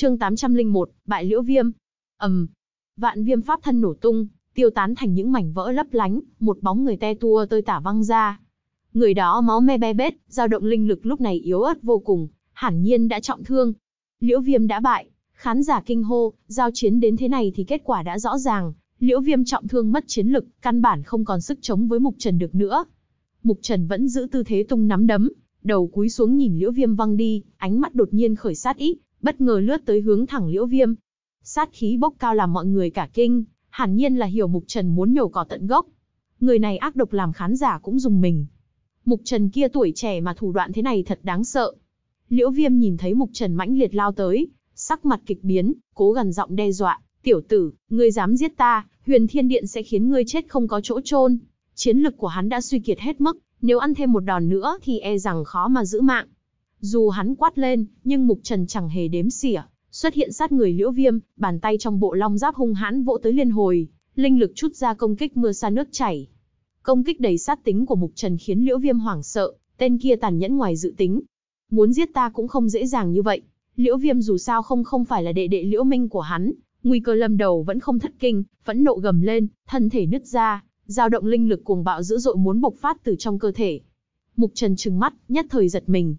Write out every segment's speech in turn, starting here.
chương 801, bại liễu viêm. ầm, um, vạn viêm pháp thân nổ tung, tiêu tán thành những mảnh vỡ lấp lánh, một bóng người te tua tơi tả văng ra. Người đó máu me be bết, dao động linh lực lúc này yếu ớt vô cùng, hẳn nhiên đã trọng thương. Liễu viêm đã bại, khán giả kinh hô, giao chiến đến thế này thì kết quả đã rõ ràng. Liễu viêm trọng thương mất chiến lực, căn bản không còn sức chống với mục trần được nữa. Mục trần vẫn giữ tư thế tung nắm đấm, đầu cúi xuống nhìn liễu viêm văng đi, ánh mắt đột nhiên khởi sát ý, bất ngờ lướt tới hướng thẳng liễu viêm. Sát khí bốc cao làm mọi người cả kinh, hẳn nhiên là hiểu Mục Trần muốn nhổ cỏ tận gốc. Người này ác độc làm khán giả cũng dùng mình. Mục Trần kia tuổi trẻ mà thủ đoạn thế này thật đáng sợ. Liễu Viêm nhìn thấy Mục Trần mãnh liệt lao tới, sắc mặt kịch biến, cố gần giọng đe dọa, "Tiểu tử, ngươi dám giết ta, Huyền Thiên Điện sẽ khiến ngươi chết không có chỗ chôn." Chiến lực của hắn đã suy kiệt hết mức, nếu ăn thêm một đòn nữa thì e rằng khó mà giữ mạng. Dù hắn quát lên, nhưng Mục Trần chẳng hề đếm xỉa, xuất hiện sát người Liễu Viêm, bàn tay trong bộ long giáp hung hãn vỗ tới liên hồi, linh lực chút ra công kích mưa sa nước chảy. Công kích đầy sát tính của Mục Trần khiến Liễu Viêm hoảng sợ, tên kia tàn nhẫn ngoài dự tính. Muốn giết ta cũng không dễ dàng như vậy. Liễu Viêm dù sao không không phải là đệ đệ Liễu Minh của hắn, nguy cơ lâm đầu vẫn không thất kinh, phẫn nộ gầm lên, thân thể nứt ra, dao động linh lực cuồng bạo dữ dội muốn bộc phát từ trong cơ thể. Mục Trần trừng mắt, nhất thời giật mình,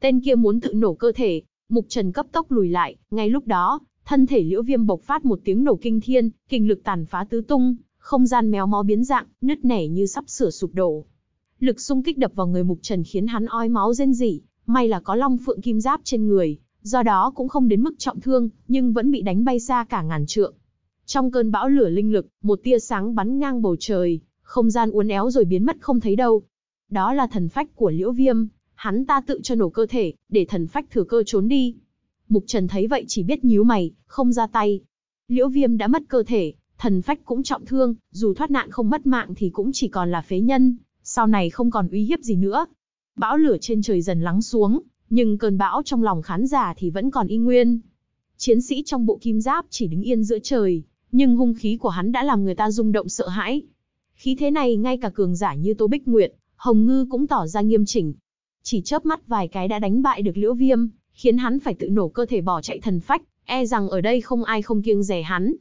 Tên kia muốn tự nổ cơ thể, Mục Trần cấp tốc lùi lại, ngay lúc đó, thân thể Liễu Viêm bộc phát một tiếng nổ kinh thiên, kinh lực tàn phá tứ tung, không gian méo mó biến dạng, nứt nẻ như sắp sửa sụp đổ. Lực xung kích đập vào người Mục Trần khiến hắn ói máu rên rỉ, may là có Long Phượng Kim Giáp trên người, do đó cũng không đến mức trọng thương, nhưng vẫn bị đánh bay xa cả ngàn trượng. Trong cơn bão lửa linh lực, một tia sáng bắn ngang bầu trời, không gian uốn éo rồi biến mất không thấy đâu. Đó là thần phách của Liễu Viêm, hắn ta tự cho nổ cơ thể, để thần phách thừa cơ trốn đi. Mục Trần thấy vậy chỉ biết nhíu mày, không ra tay. Liễu Viêm đã mất cơ thể, thần phách cũng trọng thương, dù thoát nạn không mất mạng thì cũng chỉ còn là phế nhân, sau này không còn uy hiếp gì nữa. Bão lửa trên trời dần lắng xuống, nhưng cơn bão trong lòng khán giả thì vẫn còn y nguyên. Chiến sĩ trong bộ kim giáp chỉ đứng yên giữa trời, nhưng hung khí của hắn đã làm người ta rung động sợ hãi. Khí thế này ngay cả cường giả như Tô Bích Nguyệt, Hồng Ngư cũng tỏ ra nghiêm chỉnh, chỉ chớp mắt vài cái đã đánh bại được Liễu Viêm, khiến hắn phải tự nổ cơ thể bỏ chạy thần phách, e rằng ở đây không ai không kiêng rẻ hắn.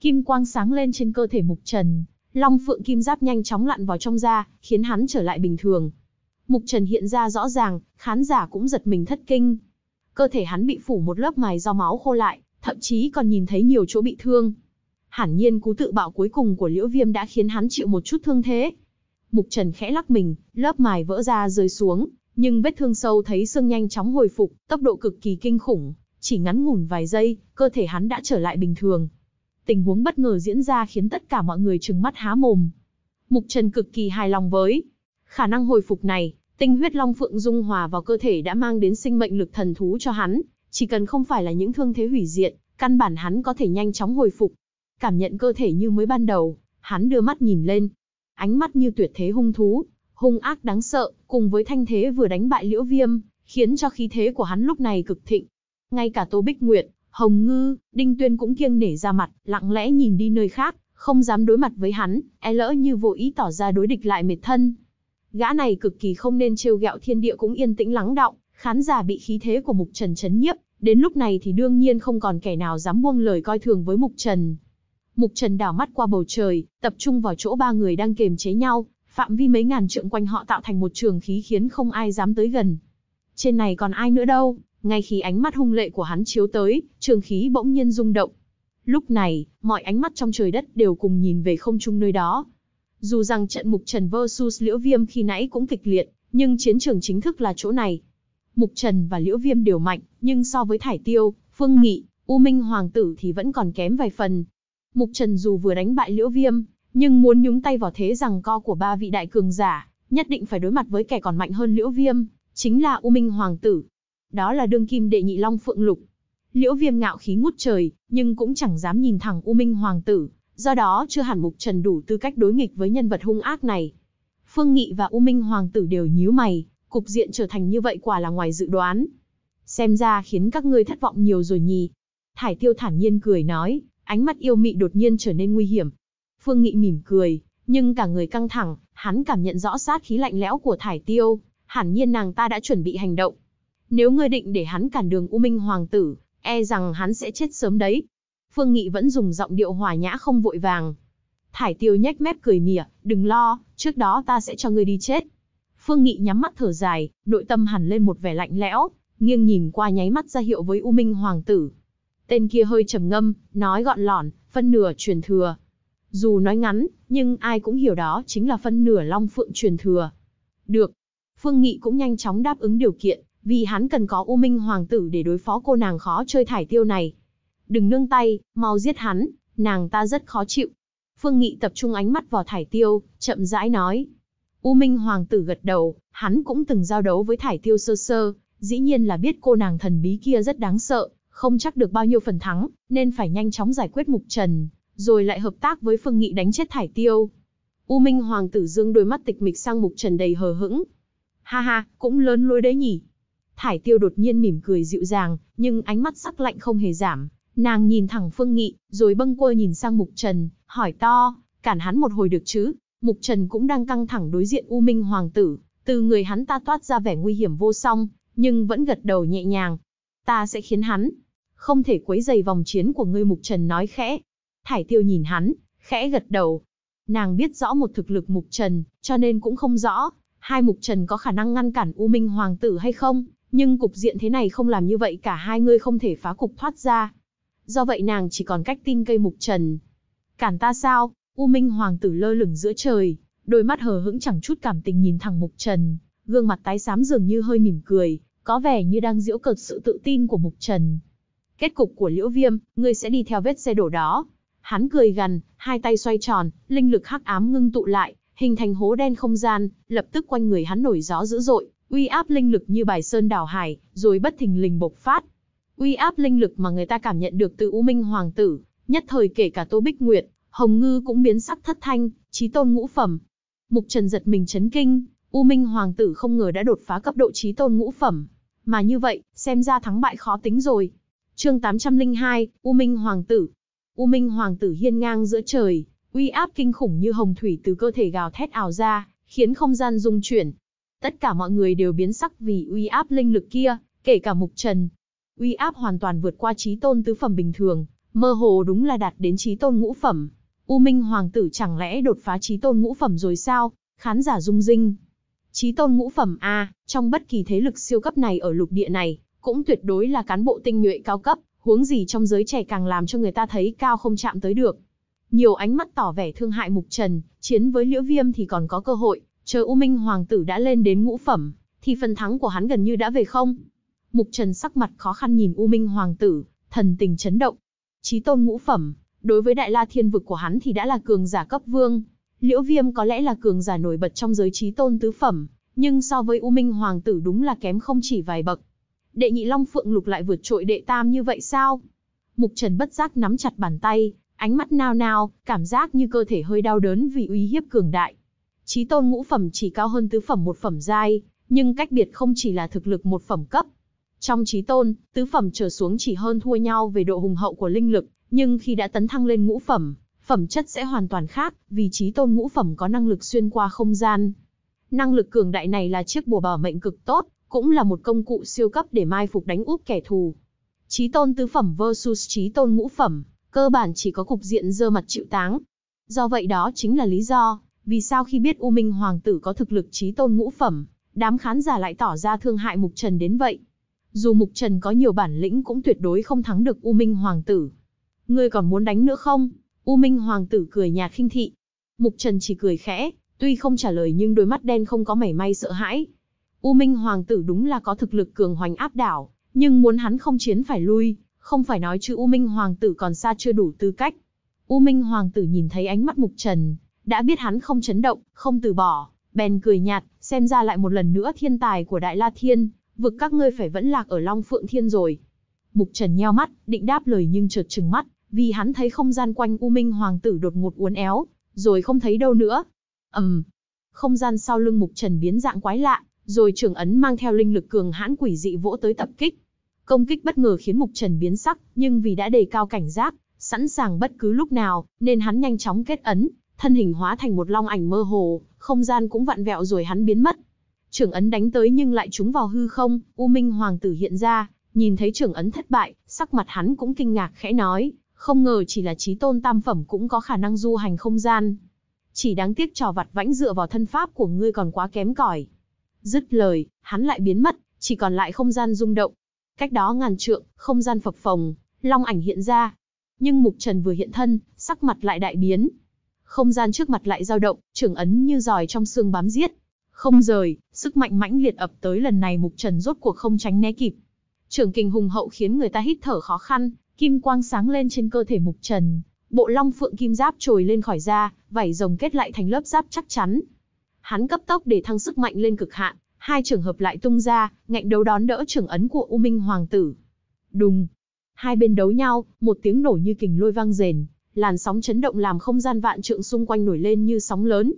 Kim quang sáng lên trên cơ thể Mục Trần, Long Phượng Kim Giáp nhanh chóng lặn vào trong da, khiến hắn trở lại bình thường. Mục Trần hiện ra rõ ràng, khán giả cũng giật mình thất kinh. Cơ thể hắn bị phủ một lớp mài do máu khô lại, thậm chí còn nhìn thấy nhiều chỗ bị thương. Hẳn nhiên cú tự bạo cuối cùng của Liễu Viêm đã khiến hắn chịu một chút thương thế. Mục Trần khẽ lắc mình, lớp mài vỡ ra rơi xuống, nhưng vết thương sâu thấy xương nhanh chóng hồi phục, tốc độ cực kỳ kinh khủng, chỉ ngắn ngủn vài giây, cơ thể hắn đã trở lại bình thường. Tình huống bất ngờ diễn ra khiến tất cả mọi người trừng mắt há mồm. Mục Trần cực kỳ hài lòng với khả năng hồi phục này, tinh huyết long phượng dung hòa vào cơ thể đã mang đến sinh mệnh lực thần thú cho hắn, chỉ cần không phải là những thương thế hủy diệt, căn bản hắn có thể nhanh chóng hồi phục. Cảm nhận cơ thể như mới ban đầu, hắn đưa mắt nhìn lên, ánh mắt như tuyệt thế hung thú, hung ác đáng sợ, cùng với thanh thế vừa đánh bại Liễu Viêm, khiến cho khí thế của hắn lúc này cực thịnh. Ngay cả Tô Bích Nguyệt, Hồng Ngư, Đinh Tuyên cũng kiêng nể ra mặt, lặng lẽ nhìn đi nơi khác, không dám đối mặt với hắn, e lỡ như vô ý tỏ ra đối địch lại mệt thân. Gã này cực kỳ không nên trêu ghẹo thiên địa cũng yên tĩnh lắng động, khán giả bị khí thế của Mục Trần chấn nhiếp, đến lúc này thì đương nhiên không còn kẻ nào dám buông lời coi thường với Mục Trần. Mục Trần đảo mắt qua bầu trời, tập trung vào chỗ ba người đang kềm chế nhau, phạm vi mấy ngàn trượng quanh họ tạo thành một trường khí khiến không ai dám tới gần. Trên này còn ai nữa đâu, ngay khi ánh mắt hung lệ của hắn chiếu tới, trường khí bỗng nhiên rung động. Lúc này, mọi ánh mắt trong trời đất đều cùng nhìn về không trung nơi đó. Dù rằng trận Mục Trần versus Liễu Viêm khi nãy cũng kịch liệt, nhưng chiến trường chính thức là chỗ này. Mục Trần và Liễu Viêm đều mạnh, nhưng so với Thải Tiêu, Phương Nghị, U Minh Hoàng Tử thì vẫn còn kém vài phần. Mục Trần dù vừa đánh bại Liễu Viêm, nhưng muốn nhúng tay vào thế rằng co của ba vị đại cường giả, nhất định phải đối mặt với kẻ còn mạnh hơn Liễu Viêm, chính là U Minh Hoàng Tử. Đó là đương kim đệ nhị Long Phượng Lục. Liễu Viêm ngạo khí ngút trời, nhưng cũng chẳng dám nhìn thẳng U Minh Hoàng Tử, do đó chưa hẳn Mục Trần đủ tư cách đối nghịch với nhân vật hung ác này. Phương Nghị và U Minh Hoàng Tử đều nhíu mày, cục diện trở thành như vậy quả là ngoài dự đoán. Xem ra khiến các ngươi thất vọng nhiều rồi nhỉ. Thải Tiêu thản nhiên cười nói, ánh mắt yêu mị đột nhiên trở nên nguy hiểm, Phương Nghị mỉm cười, nhưng cả người căng thẳng, hắn cảm nhận rõ sát khí lạnh lẽo của Thải Tiêu, hẳn nhiên nàng ta đã chuẩn bị hành động. Nếu ngươi định để hắn cản đường U Minh Hoàng tử, e rằng hắn sẽ chết sớm đấy. Phương Nghị vẫn dùng giọng điệu hòa nhã không vội vàng. Thải Tiêu nhếch mép cười mỉa, đừng lo, trước đó ta sẽ cho ngươi đi chết. Phương Nghị nhắm mắt thở dài, nội tâm hẳn lên một vẻ lạnh lẽo, nghiêng nhìn qua nháy mắt ra hiệu với U Minh Hoàng tử. Tên kia hơi trầm ngâm, nói gọn lỏn, phân nửa truyền thừa, dù nói ngắn, nhưng ai cũng hiểu đó chính là phân nửa Long Phượng truyền thừa. Được. Phương Nghị cũng nhanh chóng đáp ứng điều kiện, vì hắn cần có U Minh Hoàng tử để đối phó cô nàng khó chơi thải tiêu này. Đừng nương tay, mau giết hắn, nàng ta rất khó chịu. Phương Nghị tập trung ánh mắt vào thải tiêu, chậm rãi nói. U Minh Hoàng tử gật đầu, hắn cũng từng giao đấu với thải tiêu sơ sơ, dĩ nhiên là biết cô nàng thần bí kia rất đáng sợ, không chắc được bao nhiêu phần thắng, nên phải nhanh chóng giải quyết Mục Trần, rồi lại hợp tác với Phương Nghị đánh chết thải tiêu. U Minh Hoàng tử dương đôi mắt tịch mịch sang mục trần đầy hờ hững. Ha ha, cũng lớn lối đấy nhỉ. Thải tiêu đột nhiên mỉm cười dịu dàng, nhưng ánh mắt sắc lạnh không hề giảm. Nàng nhìn thẳng Phương Nghị, rồi bâng quơ nhìn sang Mục Trần, hỏi to, cản hắn một hồi được chứ. Mục Trần cũng đang căng thẳng đối diện U Minh Hoàng tử, từ người hắn ta toát ra vẻ nguy hiểm vô song, nhưng vẫn gật đầu nhẹ nhàng. Ta sẽ khiến hắn không thể quấy dày vòng chiến của ngươi Mục Trần nói khẽ, Thải tiêu nhìn hắn, khẽ gật đầu. Nàng biết rõ một thực lực mục trần, cho nên cũng không rõ, hai mục trần có khả năng ngăn cản U Minh Hoàng tử hay không, nhưng cục diện thế này không làm như vậy cả hai người không thể phá cục thoát ra. Do vậy nàng chỉ còn cách tin cây mục trần. Cản ta sao? U Minh Hoàng tử lơ lửng giữa trời, đôi mắt hờ hững chẳng chút cảm tình nhìn thẳng mục trần, gương mặt tái xám dường như hơi mỉm cười, có vẻ như đang giễu cợt sự tự tin của mục trần. Kết cục của Liễu Viêm, ngươi sẽ đi theo vết xe đổ đó. Hắn cười gằn, hai tay xoay tròn, linh lực hắc ám ngưng tụ lại, hình thành hố đen không gian, lập tức quanh người hắn nổi gió dữ dội, uy áp linh lực như bài sơn đảo hải, rồi bất thình lình bộc phát. Uy áp linh lực mà người ta cảm nhận được từ U Minh hoàng tử, nhất thời kể cả Tô Bích Nguyệt, Hồng Ngư cũng biến sắc thất thanh, chí tôn ngũ phẩm. Mục Trần giật mình chấn kinh, U Minh hoàng tử không ngờ đã đột phá cấp độ chí tôn ngũ phẩm, mà như vậy, xem ra thắng bại khó tính rồi. Chương 802, U Minh hoàng tử, U Minh Hoàng tử hiên ngang giữa trời, uy áp kinh khủng như hồng thủy từ cơ thể gào thét ảo ra, khiến không gian rung chuyển. Tất cả mọi người đều biến sắc vì uy áp linh lực kia, kể cả Mục Trần. Uy áp hoàn toàn vượt qua trí tôn tứ phẩm bình thường, mơ hồ đúng là đạt đến trí tôn ngũ phẩm. U Minh Hoàng tử chẳng lẽ đột phá trí tôn ngũ phẩm rồi sao? Khán giả rung rinh. Trí tôn ngũ phẩm A, trong bất kỳ thế lực siêu cấp này ở lục địa này, cũng tuyệt đối là cán bộ tinh nhuệ cao cấp, huống gì trong giới trẻ càng làm cho người ta thấy cao không chạm tới được. Nhiều ánh mắt tỏ vẻ thương hại Mục Trần, chiến với Liễu Viêm thì còn có cơ hội, chờ U Minh Hoàng tử đã lên đến ngũ phẩm, thì phần thắng của hắn gần như đã về không. Mục Trần sắc mặt khó khăn nhìn U Minh Hoàng tử, thần tình chấn động. Chí tôn ngũ phẩm, đối với Đại La Thiên Vực của hắn thì đã là cường giả cấp vương. Liễu Viêm có lẽ là cường giả nổi bật trong giới trí tôn tứ phẩm, nhưng so với U Minh Hoàng tử đúng là kém không chỉ vài bậc đệ nhị Long Phượng Lục lại vượt trội đệ tam như vậy sao? Mục Trần bất giác nắm chặt bàn tay, ánh mắt nao nao, cảm giác như cơ thể hơi đau đớn vì uy hiếp cường đại. Chí tôn ngũ phẩm chỉ cao hơn tứ phẩm một phẩm giai, nhưng cách biệt không chỉ là thực lực một phẩm cấp. Trong chí tôn, tứ phẩm trở xuống chỉ hơn thua nhau về độ hùng hậu của linh lực, nhưng khi đã tấn thăng lên ngũ phẩm, phẩm chất sẽ hoàn toàn khác, vì chí tôn ngũ phẩm có năng lực xuyên qua không gian. Năng lực cường đại này là chiếc bùa bảo mệnh cực tốt, cũng là một công cụ siêu cấp để mai phục đánh úp kẻ thù. Chí tôn tứ phẩm versus chí tôn ngũ phẩm, cơ bản chỉ có cục diện dơ mặt chịu táng. Do vậy đó chính là lý do, vì sao khi biết U Minh Hoàng tử có thực lực chí tôn ngũ phẩm, đám khán giả lại tỏ ra thương hại Mục Trần đến vậy. Dù Mục Trần có nhiều bản lĩnh cũng tuyệt đối không thắng được U Minh Hoàng tử. Ngươi còn muốn đánh nữa không? U Minh Hoàng tử cười nhạt khinh thị. Mục Trần chỉ cười khẽ, tuy không trả lời nhưng đôi mắt đen không có mảy may sợ hãi, U Minh Hoàng tử đúng là có thực lực cường hoành áp đảo, nhưng muốn hắn không chiến phải lui, không phải nói chứ U Minh Hoàng tử còn xa chưa đủ tư cách. U Minh Hoàng tử nhìn thấy ánh mắt Mục Trần, đã biết hắn không chấn động, không từ bỏ, bèn cười nhạt, xem ra lại một lần nữa thiên tài của Đại La Thiên, vực các ngươi phải vẫn lạc ở Long Phượng Thiên rồi. Mục Trần nheo mắt, định đáp lời nhưng chợt trừng mắt, vì hắn thấy không gian quanh U Minh Hoàng tử đột ngột uốn éo, rồi không thấy đâu nữa. ầm, um, không gian sau lưng Mục Trần biến dạng quái lạ, rồi trưởng ấn mang theo linh lực cường hãn quỷ dị vỗ tới tập kích. Công kích bất ngờ khiến Mục Trần biến sắc, nhưng vì đã đề cao cảnh giác, sẵn sàng bất cứ lúc nào, nên hắn nhanh chóng kết ấn, thân hình hóa thành một long ảnh mơ hồ, không gian cũng vặn vẹo rồi hắn biến mất. Trưởng ấn đánh tới nhưng lại trúng vào hư không, U Minh Hoàng tử hiện ra, nhìn thấy trưởng ấn thất bại, sắc mặt hắn cũng kinh ngạc khẽ nói, không ngờ chỉ là trí tôn tam phẩm cũng có khả năng du hành không gian. Chỉ đáng tiếc trò vặt vãnh dựa vào thân pháp của ngươi còn quá kém cỏi. Dứt lời, hắn lại biến mất, chỉ còn lại không gian rung động. Cách đó ngàn trượng, không gian phập phồng, long ảnh hiện ra. Nhưng Mục Trần vừa hiện thân, sắc mặt lại đại biến. Không gian trước mặt lại dao động, trưởng ấn như giòi trong xương bám giết. Không rời, sức mạnh mãnh liệt ập tới lần này Mục Trần rốt cuộc không tránh né kịp. Trưởng kình hùng hậu khiến người ta hít thở khó khăn, kim quang sáng lên trên cơ thể Mục Trần, bộ long phượng kim giáp trồi lên khỏi da, vảy rồng kết lại thành lớp giáp chắc chắn hắn cấp tốc để thăng sức mạnh lên cực hạn, hai trường hợp lại tung ra, ngạnh đấu đón đỡ trường ấn của U Minh Hoàng Tử. Đùng! Hai bên đấu nhau, một tiếng nổ như kình lôi vang rền, làn sóng chấn động làm không gian vạn trượng xung quanh nổi lên như sóng lớn.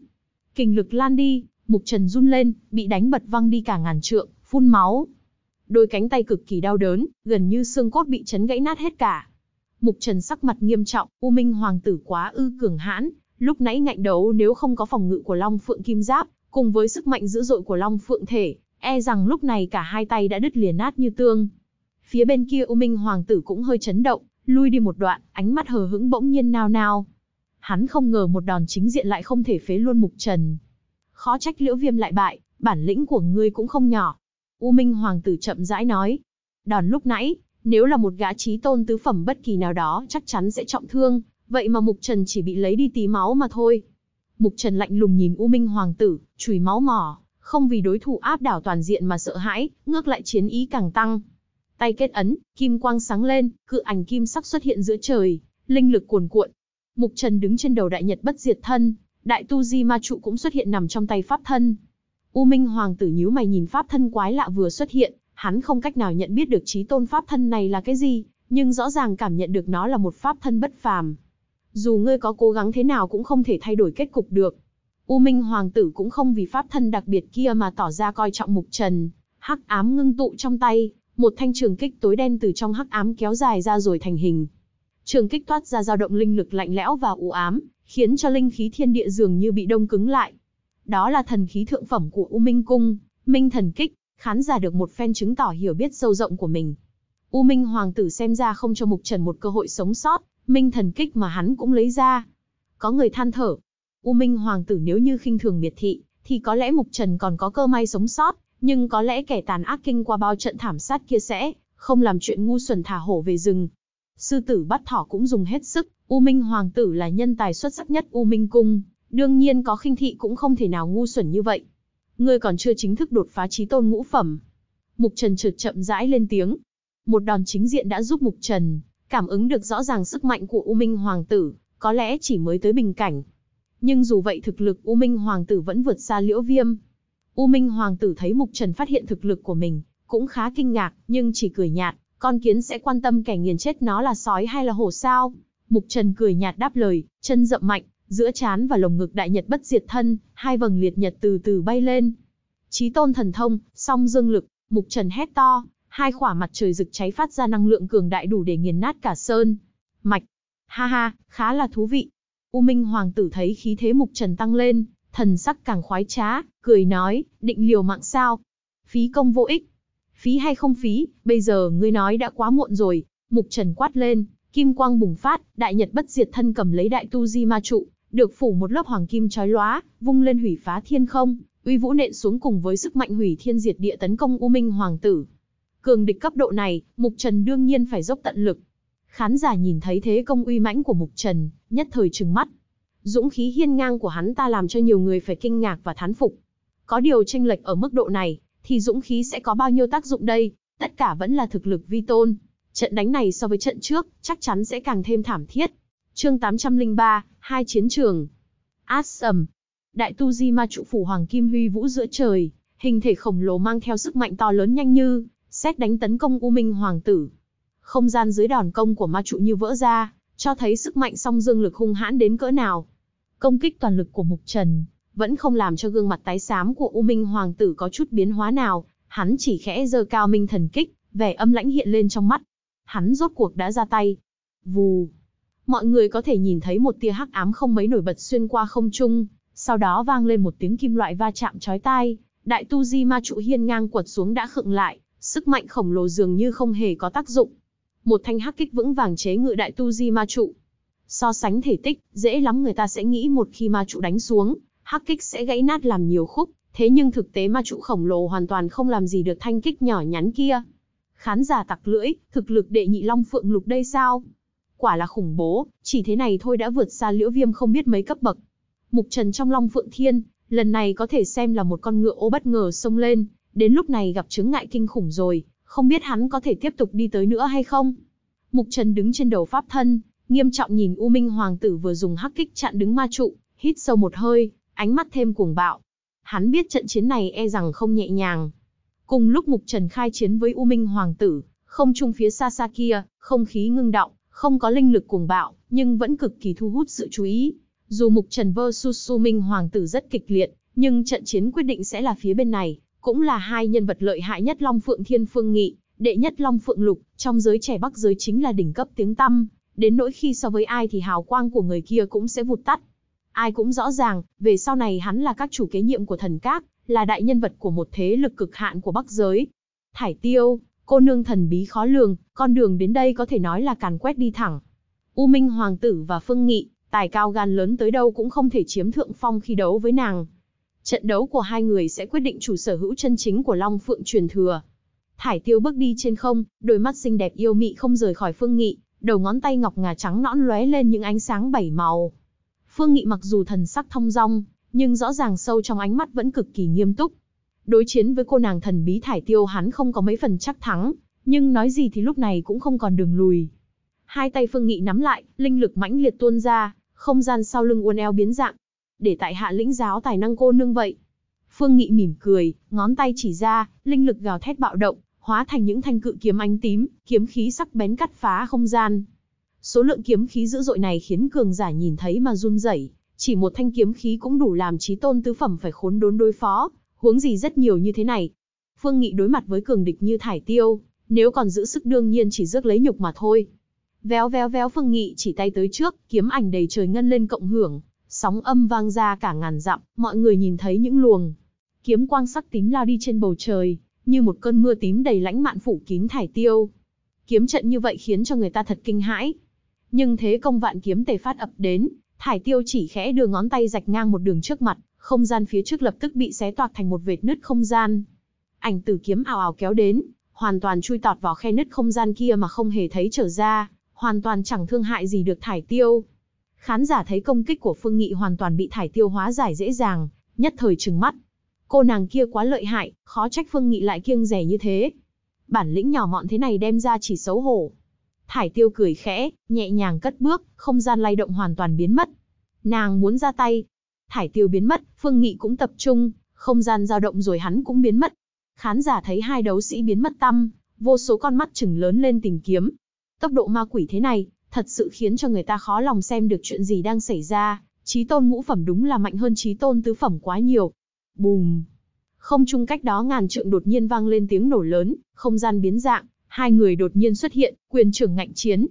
Kình lực lan đi, Mục Trần run lên, bị đánh bật văng đi cả ngàn trượng, phun máu. Đôi cánh tay cực kỳ đau đớn, gần như xương cốt bị chấn gãy nát hết cả. Mục Trần sắc mặt nghiêm trọng, U Minh Hoàng Tử quá ư cường hãn, Lúc nãy ngạnh đấu nếu không có phòng ngự của Long Phượng Kim Giáp, cùng với sức mạnh dữ dội của Long Phượng Thể, e rằng lúc này cả hai tay đã đứt liền nát như tương. Phía bên kia U Minh Hoàng tử cũng hơi chấn động, lui đi một đoạn, ánh mắt hờ hững bỗng nhiên nao nao. Hắn không ngờ một đòn chính diện lại không thể phế luôn Mục Trần. Khó trách Liễu Viêm lại bại, bản lĩnh của ngươi cũng không nhỏ. U Minh Hoàng tử chậm rãi nói. Đòn lúc nãy, nếu là một gã trí tôn tứ phẩm bất kỳ nào đó chắc chắn sẽ trọng thương, Vậy mà Mục Trần chỉ bị lấy đi tí máu mà thôi. Mục Trần lạnh lùng nhìn U Minh Hoàng tử, chùi máu mỏ, không vì đối thủ áp đảo toàn diện mà sợ hãi, ngược lại chiến ý càng tăng. Tay kết ấn, kim quang sáng lên, cự ảnh kim sắc xuất hiện giữa trời, linh lực cuồn cuộn. Mục Trần đứng trên đầu đại nhật bất diệt thân, đại tu di ma trụ cũng xuất hiện nằm trong tay pháp thân. U Minh Hoàng tử nhíu mày nhìn pháp thân quái lạ vừa xuất hiện, hắn không cách nào nhận biết được trí tôn pháp thân này là cái gì, nhưng rõ ràng cảm nhận được nó là một pháp thân bất phàm, dù ngươi có cố gắng thế nào cũng không thể thay đổi kết cục được. U Minh Hoàng tử cũng không vì pháp thân đặc biệt kia mà tỏ ra coi trọng Mục Trần, hắc ám ngưng tụ trong tay, một thanh trường kích tối đen từ trong hắc ám kéo dài ra rồi thành hình. Trường kích toát ra dao động linh lực lạnh lẽo và u ám, khiến cho linh khí thiên địa dường như bị đông cứng lại. Đó là thần khí thượng phẩm của U Minh cung, Minh thần kích, khán giả được một phen chứng tỏ hiểu biết sâu rộng của mình. U Minh hoàng tử xem ra không cho Mục Trần một cơ hội sống sót, Minh thần kích mà hắn cũng lấy ra. Có người than thở, U Minh hoàng tử nếu như khinh thường miệt thị, thì có lẽ Mục Trần còn có cơ may sống sót, nhưng có lẽ kẻ tàn ác kinh qua bao trận thảm sát kia sẽ không làm chuyện ngu xuẩn thả hổ về rừng. Sư tử bắt thỏ cũng dùng hết sức, U Minh hoàng tử là nhân tài xuất sắc nhất U Minh cung, đương nhiên có khinh thị cũng không thể nào ngu xuẩn như vậy. Ngươi còn chưa chính thức đột phá chí tôn ngũ phẩm. Mục Trần chợt chậm rãi lên tiếng. Một đòn chính diện đã giúp Mục Trần cảm ứng được rõ ràng sức mạnh của U Minh Hoàng Tử, có lẽ chỉ mới tới bình cảnh. Nhưng dù vậy thực lực U Minh Hoàng Tử vẫn vượt xa Liễu Viêm. U Minh Hoàng Tử thấy Mục Trần phát hiện thực lực của mình, cũng khá kinh ngạc, nhưng chỉ cười nhạt, con kiến sẽ quan tâm kẻ nghiền chết nó là sói hay là hổ sao. Mục Trần cười nhạt đáp lời, chân dậm mạnh, giữa chán và lồng ngực đại nhật bất diệt thân, hai vầng liệt nhật từ từ bay lên. Chí tôn thần thông, song dương lực, Mục Trần hét to, hai khỏa mặt trời rực cháy phát ra năng lượng cường đại đủ để nghiền nát cả sơn. Mạch. Ha ha, khá là thú vị. U Minh Hoàng tử thấy khí thế mục trần tăng lên, thần sắc càng khoái trá, cười nói, định liều mạng sao? Phí công vô ích. Phí hay không phí, bây giờ ngươi nói đã quá muộn rồi. Mục trần quát lên, kim quang bùng phát, đại nhật bất diệt thân cầm lấy đại tu di ma trụ, được phủ một lớp hoàng kim trói lóa, vung lên hủy phá thiên không, uy vũ nện xuống cùng với sức mạnh hủy thiên diệt địa tấn công U Minh Hoàng tử. Cường địch cấp độ này, Mục Trần đương nhiên phải dốc tận lực. Khán giả nhìn thấy thế công uy mãnh của Mục Trần, nhất thời trừng mắt. Dũng khí hiên ngang của hắn ta làm cho nhiều người phải kinh ngạc và thán phục. Có điều tranh lệch ở mức độ này, thì dũng khí sẽ có bao nhiêu tác dụng đây, tất cả vẫn là thực lực vi tôn. Trận đánh này so với trận trước, chắc chắn sẽ càng thêm thảm thiết. Chương 803, hai chiến trường. Át sầm. Đại tu di ma trụ phủ Hoàng Kim Huy Vũ giữa trời, hình thể khổng lồ mang theo sức mạnh to lớn nhanh như xét đánh tấn công U Minh Hoàng Tử. Không gian dưới đòn công của ma trụ như vỡ ra, cho thấy sức mạnh song dương lực hung hãn đến cỡ nào. Công kích toàn lực của Mục Trần, vẫn không làm cho gương mặt tái xám của U Minh Hoàng Tử có chút biến hóa nào, hắn chỉ khẽ giơ cao Minh Thần Kích, vẻ âm lãnh hiện lên trong mắt. Hắn rốt cuộc đã ra tay. Vù! Mọi người có thể nhìn thấy một tia hắc ám không mấy nổi bật xuyên qua không trung, sau đó vang lên một tiếng kim loại va chạm chói tai, đại tu di ma trụ hiên ngang quật xuống đã khựng lại sức mạnh khổng lồ dường như không hề có tác dụng. Một thanh hắc kích vững vàng chế ngự đại tu di ma trụ. So sánh thể tích, dễ lắm người ta sẽ nghĩ một khi ma trụ đánh xuống, hắc kích sẽ gãy nát làm nhiều khúc, thế nhưng thực tế ma trụ khổng lồ hoàn toàn không làm gì được thanh kích nhỏ nhắn kia. Khán giả tặc lưỡi, thực lực đệ nhị long phượng lục đây sao? Quả là khủng bố, chỉ thế này thôi đã vượt xa liễu viêm không biết mấy cấp bậc. Mục trần trong long phượng thiên, lần này có thể xem là một con ngựa ô bất ngờ xông lên, Đến lúc này gặp chứng ngại kinh khủng rồi, không biết hắn có thể tiếp tục đi tới nữa hay không. Mục Trần đứng trên đầu pháp thân, nghiêm trọng nhìn U Minh Hoàng tử vừa dùng hắc kích chặn đứng ma trụ, hít sâu một hơi, ánh mắt thêm cuồng bạo. Hắn biết trận chiến này e rằng không nhẹ nhàng. Cùng lúc Mục Trần khai chiến với U Minh Hoàng tử, không trung phía xa xa kia, không khí ngưng động, không có linh lực cuồng bạo, nhưng vẫn cực kỳ thu hút sự chú ý. Dù Mục Trần versus U Minh Hoàng tử rất kịch liệt, nhưng trận chiến quyết định sẽ là phía bên này cũng là hai nhân vật lợi hại nhất Long Phượng Thiên Phương Nghị, đệ nhất Long Phượng Lục, trong giới trẻ Bắc giới chính là đỉnh cấp tiếng tăm, đến nỗi khi so với ai thì hào quang của người kia cũng sẽ vụt tắt. Ai cũng rõ ràng, về sau này hắn là các chủ kế nhiệm của thần các, là đại nhân vật của một thế lực cực hạn của Bắc giới. Thải Tiêu, cô nương thần bí khó lường, con đường đến đây có thể nói là càn quét đi thẳng. U Minh Hoàng tử và Phương Nghị, tài cao gan lớn tới đâu cũng không thể chiếm thượng phong khi đấu với nàng. Trận đấu của hai người sẽ quyết định chủ sở hữu chân chính của Long Phượng truyền thừa. Thải Tiêu bước đi trên không, đôi mắt xinh đẹp yêu mị không rời khỏi Phương Nghị, đầu ngón tay ngọc ngà trắng nõn lóe lên những ánh sáng bảy màu. Phương Nghị mặc dù thần sắc thông dong, nhưng rõ ràng sâu trong ánh mắt vẫn cực kỳ nghiêm túc. Đối chiến với cô nàng thần bí Thải Tiêu hắn không có mấy phần chắc thắng, nhưng nói gì thì lúc này cũng không còn đường lùi. Hai tay Phương Nghị nắm lại, linh lực mãnh liệt tuôn ra, không gian sau lưng uốn éo biến dạng, để tại hạ lĩnh giáo tài năng cô nương vậy. Phương Nghị mỉm cười, ngón tay chỉ ra, linh lực gào thét bạo động, hóa thành những thanh cự kiếm ánh tím, kiếm khí sắc bén cắt phá không gian. Số lượng kiếm khí dữ dội này khiến cường giả nhìn thấy mà run rẩy, chỉ một thanh kiếm khí cũng đủ làm chí tôn tứ phẩm phải khốn đốn đối phó, huống gì rất nhiều như thế này. Phương Nghị đối mặt với cường địch như thải tiêu, nếu còn giữ sức đương nhiên chỉ rước lấy nhục mà thôi. Véo véo véo Phương Nghị chỉ tay tới trước, kiếm ảnh đầy trời ngân lên cộng hưởng, Sóng âm vang ra cả ngàn dặm, mọi người nhìn thấy những luồng kiếm quang sắc tím lao đi trên bầu trời, như một cơn mưa tím đầy lãnh mạn phủ kín thải tiêu. Kiếm trận như vậy khiến cho người ta thật kinh hãi. Nhưng thế công vạn kiếm tề phát ập đến, thải tiêu chỉ khẽ đưa ngón tay rạch ngang một đường trước mặt, không gian phía trước lập tức bị xé toạc thành một vệt nứt không gian. Ảnh tử kiếm ảo ảo kéo đến, hoàn toàn chui tọt vào khe nứt không gian kia mà không hề thấy trở ra, hoàn toàn chẳng thương hại gì được thải tiêu. Khán giả thấy công kích của Phương Nghị hoàn toàn bị thải tiêu hóa giải dễ dàng, nhất thời trừng mắt. Cô nàng kia quá lợi hại, khó trách Phương Nghị lại kiêng rẻ như thế. Bản lĩnh nhỏ mọn thế này đem ra chỉ xấu hổ. Thải tiêu cười khẽ, nhẹ nhàng cất bước, không gian lay động hoàn toàn biến mất. Nàng muốn ra tay. Thải tiêu biến mất, Phương Nghị cũng tập trung, không gian dao động rồi hắn cũng biến mất. Khán giả thấy hai đấu sĩ biến mất tâm, vô số con mắt chừng lớn lên tìm kiếm. Tốc độ ma quỷ thế này, thật sự khiến cho người ta khó lòng xem được chuyện gì đang xảy ra, Chí tôn ngũ phẩm đúng là mạnh hơn chí tôn tứ phẩm quá nhiều. Bùm! Không chung cách đó ngàn trượng đột nhiên vang lên tiếng nổ lớn, không gian biến dạng, hai người đột nhiên xuất hiện, quyền trưởng ngạnh chiến.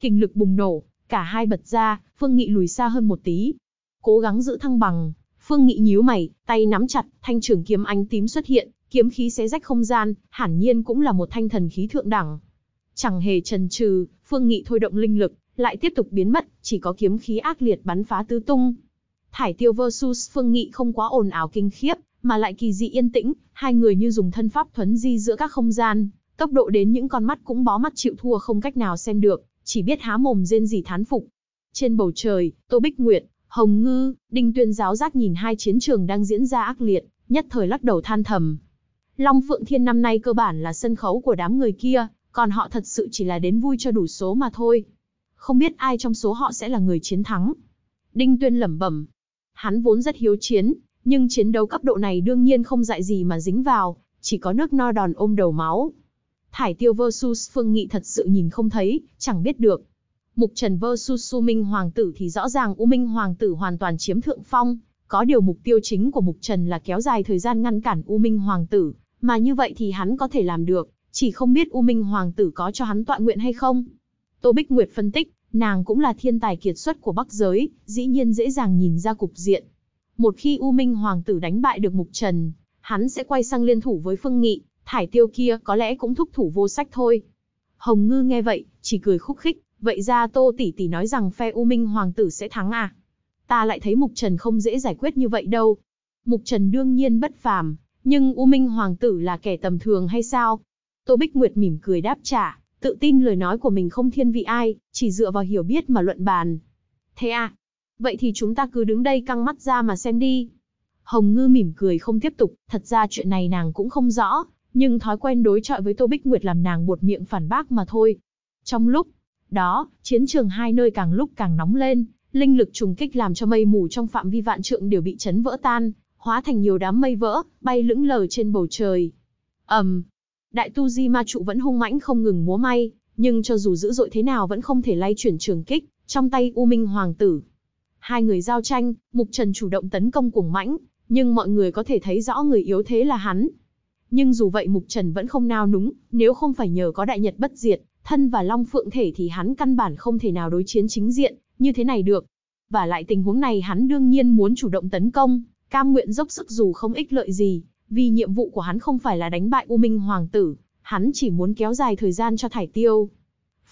Kinh lực bùng nổ, cả hai bật ra, Phương Nghị lùi xa hơn một tí. Cố gắng giữ thăng bằng, Phương Nghị nhíu mày, tay nắm chặt, thanh trưởng kiếm ánh tím xuất hiện, kiếm khí xé rách không gian, hẳn nhiên cũng là một thanh thần khí thượng đẳng. Chẳng hề chần chừ, Phương Nghị thôi động linh lực, lại tiếp tục biến mất, chỉ có kiếm khí ác liệt bắn phá tứ tung. Thải Tiêu versus Phương Nghị không quá ồn ào kinh khiếp, mà lại kỳ dị yên tĩnh, hai người như dùng thân pháp thuấn di giữa các không gian, tốc độ đến những con mắt cũng bó mắt chịu thua không cách nào xem được, chỉ biết há mồm rên rỉ thán phục. Trên bầu trời, Tô Bích Nguyệt, Hồng Ngư, Đinh Tuyên giáo giác nhìn hai chiến trường đang diễn ra ác liệt, nhất thời lắc đầu than thầm. Long Phượng Thiên năm nay cơ bản là sân khấu của đám người kia, còn họ thật sự chỉ là đến vui cho đủ số mà thôi. Không biết ai trong số họ sẽ là người chiến thắng. Đinh Tuyên lẩm bẩm. Hắn vốn rất hiếu chiến, nhưng chiến đấu cấp độ này đương nhiên không dại gì mà dính vào, chỉ có nước no đòn ôm đầu máu. Thải Tiêu versus Phương Nghị thật sự nhìn không thấy, chẳng biết được. Mục Trần versus U Minh Hoàng tử thì rõ ràng U Minh Hoàng tử hoàn toàn chiếm thượng phong, có điều mục tiêu chính của Mục Trần là kéo dài thời gian ngăn cản U Minh Hoàng tử, mà như vậy thì hắn có thể làm được, chỉ không biết U Minh Hoàng tử có cho hắn tọa nguyện hay không. Tô Bích Nguyệt phân tích, nàng cũng là thiên tài kiệt xuất của Bắc giới, dĩ nhiên dễ dàng nhìn ra cục diện. Một khi U Minh Hoàng tử đánh bại được Mục Trần, hắn sẽ quay sang liên thủ với Phương Nghị, thải tiêu kia có lẽ cũng thúc thủ vô sách thôi. Hồng Ngư nghe vậy, chỉ cười khúc khích, vậy ra Tô tỷ tỷ nói rằng phe U Minh Hoàng tử sẽ thắng à? Ta lại thấy Mục Trần không dễ giải quyết như vậy đâu. Mục Trần đương nhiên bất phàm, nhưng U Minh Hoàng tử là kẻ tầm thường hay sao? Tô Bích Nguyệt mỉm cười đáp trả, tự tin lời nói của mình không thiên vị ai, chỉ dựa vào hiểu biết mà luận bàn. Thế à? Vậy thì chúng ta cứ đứng đây căng mắt ra mà xem đi. Hồng Ngư mỉm cười không tiếp tục, thật ra chuyện này nàng cũng không rõ, nhưng thói quen đối chọi với Tô Bích Nguyệt làm nàng buột miệng phản bác mà thôi. Trong lúc đó, chiến trường hai nơi càng lúc càng nóng lên, linh lực trùng kích làm cho mây mù trong phạm vi vạn trượng đều bị chấn vỡ tan, hóa thành nhiều đám mây vỡ, bay lững lờ trên bầu trời. Ầm, đại tu di ma trụ vẫn hung mãnh không ngừng múa may, nhưng cho dù dữ dội thế nào vẫn không thể lay chuyển trường kích, trong tay U Minh Hoàng tử. Hai người giao tranh, Mục Trần chủ động tấn công cuồng mãnh, nhưng mọi người có thể thấy rõ người yếu thế là hắn. Nhưng dù vậy Mục Trần vẫn không nao núng, nếu không phải nhờ có đại nhật bất diệt, thân và long phượng thể thì hắn căn bản không thể nào đối chiến chính diện, như thế này được. Và lại tình huống này hắn đương nhiên muốn chủ động tấn công, cam nguyện dốc sức dù không ích lợi gì, vì nhiệm vụ của hắn không phải là đánh bại U Minh Hoàng tử, hắn chỉ muốn kéo dài thời gian cho thải tiêu.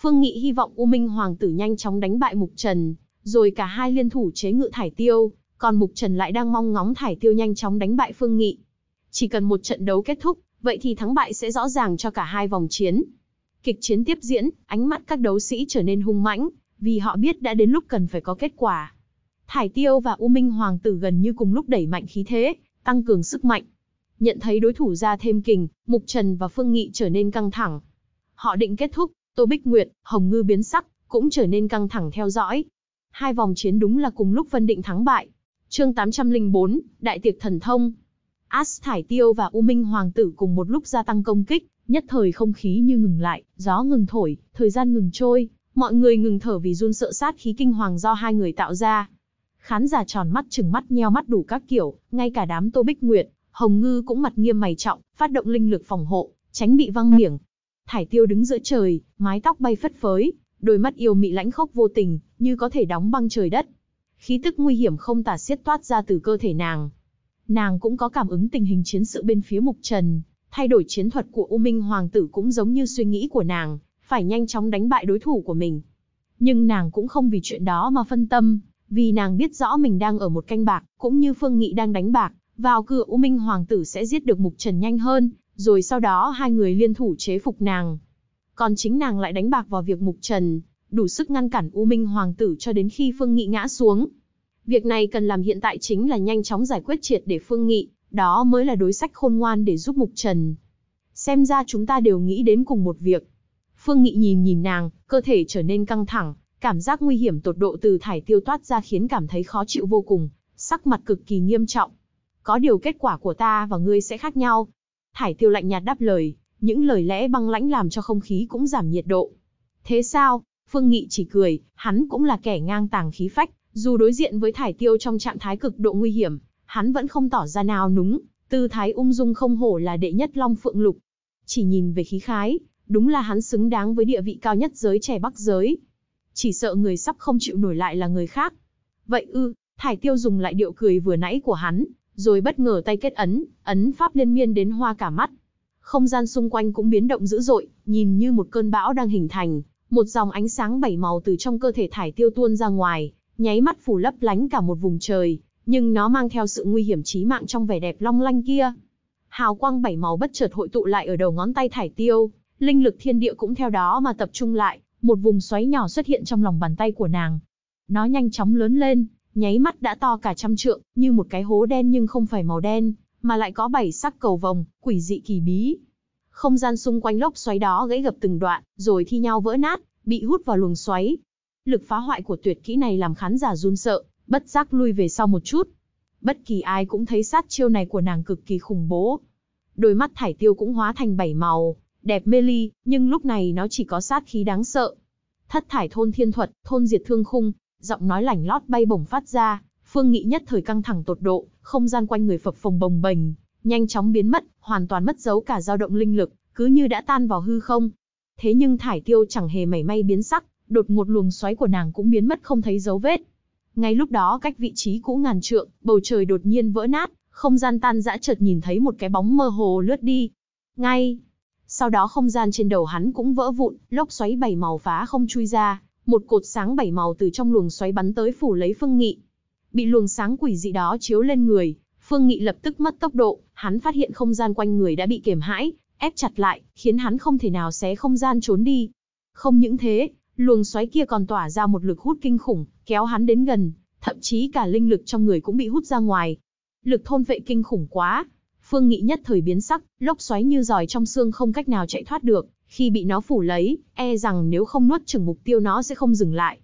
Phương Nghị hy vọng U Minh Hoàng tử nhanh chóng đánh bại Mục Trần, rồi cả hai liên thủ chế ngự thải tiêu, còn Mục Trần lại đang mong ngóng thải tiêu nhanh chóng đánh bại Phương Nghị. Chỉ cần một trận đấu kết thúc, vậy thì thắng bại sẽ rõ ràng cho cả hai vòng chiến. Kịch chiến tiếp diễn, ánh mắt các đấu sĩ trở nên hung mãnh, vì họ biết đã đến lúc cần phải có kết quả. Thải Tiêu và U Minh Hoàng tử gần như cùng lúc đẩy mạnh khí thế, tăng cường sức mạnh. Nhận thấy đối thủ ra thêm kình, Mục Trần và Phương Nghị trở nên căng thẳng. Họ định kết thúc, Tô Bích Nguyệt, Hồng Ngư biến sắc, cũng trở nên căng thẳng theo dõi. Hai vòng chiến đúng là cùng lúc phân định thắng bại. Chương 804, Đại tiệc thần thông. As Thải Tiêu và U Minh Hoàng tử cùng một lúc gia tăng công kích, nhất thời không khí như ngừng lại, gió ngừng thổi, thời gian ngừng trôi, mọi người ngừng thở vì run sợ sát khí kinh hoàng do hai người tạo ra. Khán giả tròn mắt chừng mắt nheo mắt đủ các kiểu, ngay cả đám Tô Bích Nguyệt, Hồng Ngư cũng mặt nghiêm mày trọng, phát động linh lực phòng hộ, tránh bị văng miệng. Thải Tiêu đứng giữa trời, mái tóc bay phất phới, đôi mắt yêu mị lãnh khốc vô tình, như có thể đóng băng trời đất. Khí tức nguy hiểm không tả xiết toát ra từ cơ thể nàng. Nàng cũng có cảm ứng tình hình chiến sự bên phía Mục Trần, thay đổi chiến thuật của U Minh hoàng tử cũng giống như suy nghĩ của nàng, phải nhanh chóng đánh bại đối thủ của mình. Nhưng nàng cũng không vì chuyện đó mà phân tâm, vì nàng biết rõ mình đang ở một canh bạc, cũng như Phương Nghị đang đánh bạc, vào cửa U Minh Hoàng tử sẽ giết được Mục Trần nhanh hơn, rồi sau đó hai người liên thủ chế phục nàng. Còn chính nàng lại đánh bạc vào việc Mục Trần, đủ sức ngăn cản U Minh Hoàng tử cho đến khi Phương Nghị ngã xuống. Việc này cần làm hiện tại chính là nhanh chóng giải quyết triệt để Phương Nghị, đó mới là đối sách khôn ngoan để giúp Mục Trần. Xem ra chúng ta đều nghĩ đến cùng một việc. Phương Nghị nhìn nhìn nàng, cơ thể trở nên căng thẳng, cảm giác nguy hiểm tột độ từ thải tiêu toát ra khiến cảm thấy khó chịu vô cùng, sắc mặt cực kỳ nghiêm trọng có điều kết quả của ta và ngươi sẽ khác nhau. Thải tiêu lạnh nhạt đáp lời, những lời lẽ băng lãnh làm cho không khí cũng giảm nhiệt độ. Thế sao? Phương Nghị chỉ cười, hắn cũng là kẻ ngang tàng khí phách, dù đối diện với thải tiêu trong trạng thái cực độ nguy hiểm, hắn vẫn không tỏ ra nào núng, tư thái ung dung không hổ là đệ nhất long phượng lục. Chỉ nhìn về khí khái, đúng là hắn xứng đáng với địa vị cao nhất giới trẻ bắc giới. Chỉ sợ người sắp không chịu nổi lại là người khác. Vậy ư, thải tiêu dùng lại điệu cười vừa nãy của hắn, rồi bất ngờ tay kết ấn, ấn pháp liên miên đến hoa cả mắt. Không gian xung quanh cũng biến động dữ dội, nhìn như một cơn bão đang hình thành, một dòng ánh sáng bảy màu từ trong cơ thể thải tiêu tuôn ra ngoài, nháy mắt phủ lấp lánh cả một vùng trời, nhưng nó mang theo sự nguy hiểm chí mạng trong vẻ đẹp long lanh kia. Hào quang bảy màu bất chợt hội tụ lại ở đầu ngón tay thải tiêu, linh lực thiên địa cũng theo đó mà tập trung lại, một vùng xoáy nhỏ xuất hiện trong lòng bàn tay của nàng. Nó nhanh chóng lớn lên, nháy mắt đã to cả trăm trượng, như một cái hố đen nhưng không phải màu đen, mà lại có bảy sắc cầu vòng, quỷ dị kỳ bí. Không gian xung quanh lốc xoáy đó gãy gập từng đoạn, rồi thi nhau vỡ nát, bị hút vào luồng xoáy. Lực phá hoại của tuyệt kỹ này làm khán giả run sợ, bất giác lui về sau một chút. Bất kỳ ai cũng thấy sát chiêu này của nàng cực kỳ khủng bố. Đôi mắt thải tiêu cũng hóa thành bảy màu, đẹp mê ly, nhưng lúc này nó chỉ có sát khí đáng sợ. Thất thải thôn thiên thuật, thôn diệt thương khung, giọng nói lảnh lót bay bổng phát ra, Phương Nghị nhất thời căng thẳng tột độ, không gian quanh người phập phồng bồng bềnh, nhanh chóng biến mất, hoàn toàn mất dấu cả dao động linh lực, cứ như đã tan vào hư không. Thế nhưng thải tiêu chẳng hề mảy may biến sắc, đột ngột luồng xoáy của nàng cũng biến mất không thấy dấu vết. Ngay lúc đó cách vị trí cũ ngàn trượng, bầu trời đột nhiên vỡ nát, không gian tan dã chợt nhìn thấy một cái bóng mơ hồ lướt đi. Ngay, sau đó không gian trên đầu hắn cũng vỡ vụn, lốc xoáy bảy màu phá không chui ra, một cột sáng bảy màu từ trong luồng xoáy bắn tới phủ lấy Phương Nghị. Bị luồng sáng quỷ dị đó chiếu lên người, Phương Nghị lập tức mất tốc độ, hắn phát hiện không gian quanh người đã bị kiềm hãm, ép chặt lại, khiến hắn không thể nào xé không gian trốn đi. Không những thế, luồng xoáy kia còn tỏa ra một lực hút kinh khủng, kéo hắn đến gần, thậm chí cả linh lực trong người cũng bị hút ra ngoài. Lực thôn vệ kinh khủng quá, Phương Nghị nhất thời biến sắc, lốc xoáy như giỏi trong xương không cách nào chạy thoát được, khi bị nó phủ lấy, e rằng nếu không nuốt chừng mục tiêu nó sẽ không dừng lại.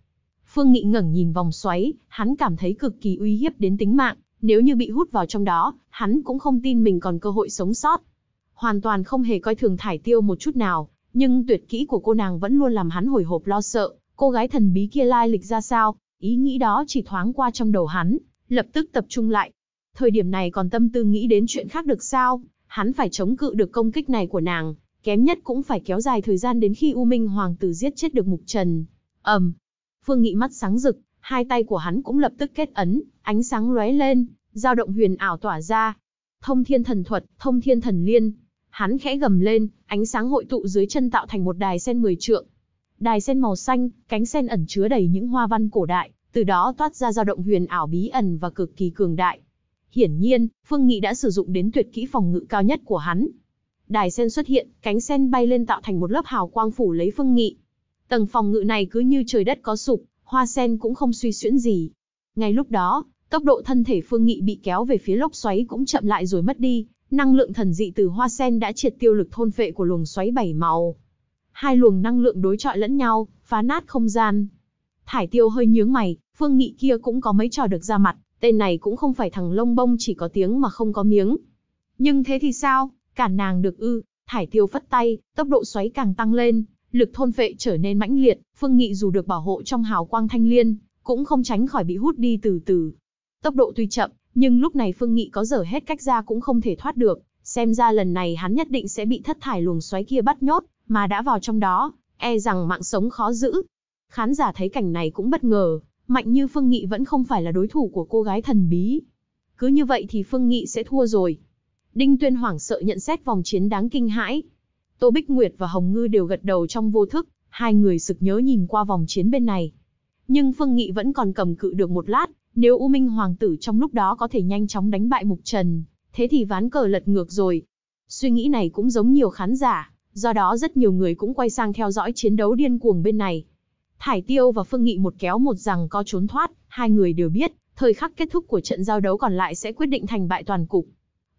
Phương Nghị ngẩng nhìn vòng xoáy, hắn cảm thấy cực kỳ uy hiếp đến tính mạng, nếu như bị hút vào trong đó, hắn cũng không tin mình còn cơ hội sống sót. Hoàn toàn không hề coi thường thải tiêu một chút nào, nhưng tuyệt kỹ của cô nàng vẫn luôn làm hắn hồi hộp lo sợ, cô gái thần bí kia lai lịch ra sao, ý nghĩ đó chỉ thoáng qua trong đầu hắn, lập tức tập trung lại, Thời điểm này còn tâm tư nghĩ đến chuyện khác được sao, hắn phải chống cự được công kích này của nàng, kém nhất cũng phải kéo dài thời gian đến khi U Minh Hoàng tử giết chết được Mục Trần. ầm, um, Phương Nghị mắt sáng rực, hai tay của hắn cũng lập tức kết ấn, ánh sáng lóe lên, dao động huyền ảo tỏa ra. Thông thiên thần thuật, thông thiên thần liên. Hắn khẽ gầm lên, ánh sáng hội tụ dưới chân tạo thành một đài sen mười trượng. Đài sen màu xanh, cánh sen ẩn chứa đầy những hoa văn cổ đại, từ đó toát ra dao động huyền ảo bí ẩn và cực kỳ cường đại. Hiển nhiên, Phương Nghị đã sử dụng đến tuyệt kỹ phòng ngự cao nhất của hắn. Đài sen xuất hiện, cánh sen bay lên tạo thành một lớp hào quang phủ lấy Phương Nghị. Tầng phòng ngự này cứ như trời đất có sụp, hoa sen cũng không suy xuyễn gì. Ngay lúc đó, tốc độ thân thể Phương Nghị bị kéo về phía lốc xoáy cũng chậm lại rồi mất đi, năng lượng thần dị từ hoa sen đã triệt tiêu lực thôn phệ của luồng xoáy bảy màu. Hai luồng năng lượng đối chọi lẫn nhau, phá nát không gian. Thải Tiêu hơi nhướng mày, Phương Nghị kia cũng có mấy trò được ra mặt, Tên này cũng không phải thằng lông bông chỉ có tiếng mà không có miếng. Nhưng thế thì sao, Cả nàng được ư, thải tiêu phất tay, tốc độ xoáy càng tăng lên, lực thôn phệ trở nên mãnh liệt, Phương Nghị dù được bảo hộ trong hào quang thanh liên, cũng không tránh khỏi bị hút đi từ từ. Tốc độ tuy chậm, nhưng lúc này Phương Nghị có dở hết cách ra cũng không thể thoát được, xem ra lần này hắn nhất định sẽ bị thất thải luồng xoáy kia bắt nhốt, mà đã vào trong đó, e rằng mạng sống khó giữ. Khán giả thấy cảnh này cũng bất ngờ, mạnh như Phương Nghị vẫn không phải là đối thủ của cô gái thần bí. Cứ như vậy thì Phương Nghị sẽ thua rồi. Đinh Tuyên hoảng sợ nhận xét vòng chiến đáng kinh hãi. Tô Bích Nguyệt và Hồng Ngư đều gật đầu trong vô thức, hai người sực nhớ nhìn qua vòng chiến bên này. Nhưng Phương Nghị vẫn còn cầm cự được một lát, nếu U Minh Hoàng tử trong lúc đó có thể nhanh chóng đánh bại Mục Trần, thế thì ván cờ lật ngược rồi. Suy nghĩ này cũng giống nhiều khán giả, do đó rất nhiều người cũng quay sang theo dõi chiến đấu điên cuồng bên này. Thải Tiêu và Phương Nghị một kéo một rằng có trốn thoát, hai người đều biết, thời khắc kết thúc của trận giao đấu còn lại sẽ quyết định thành bại toàn cục.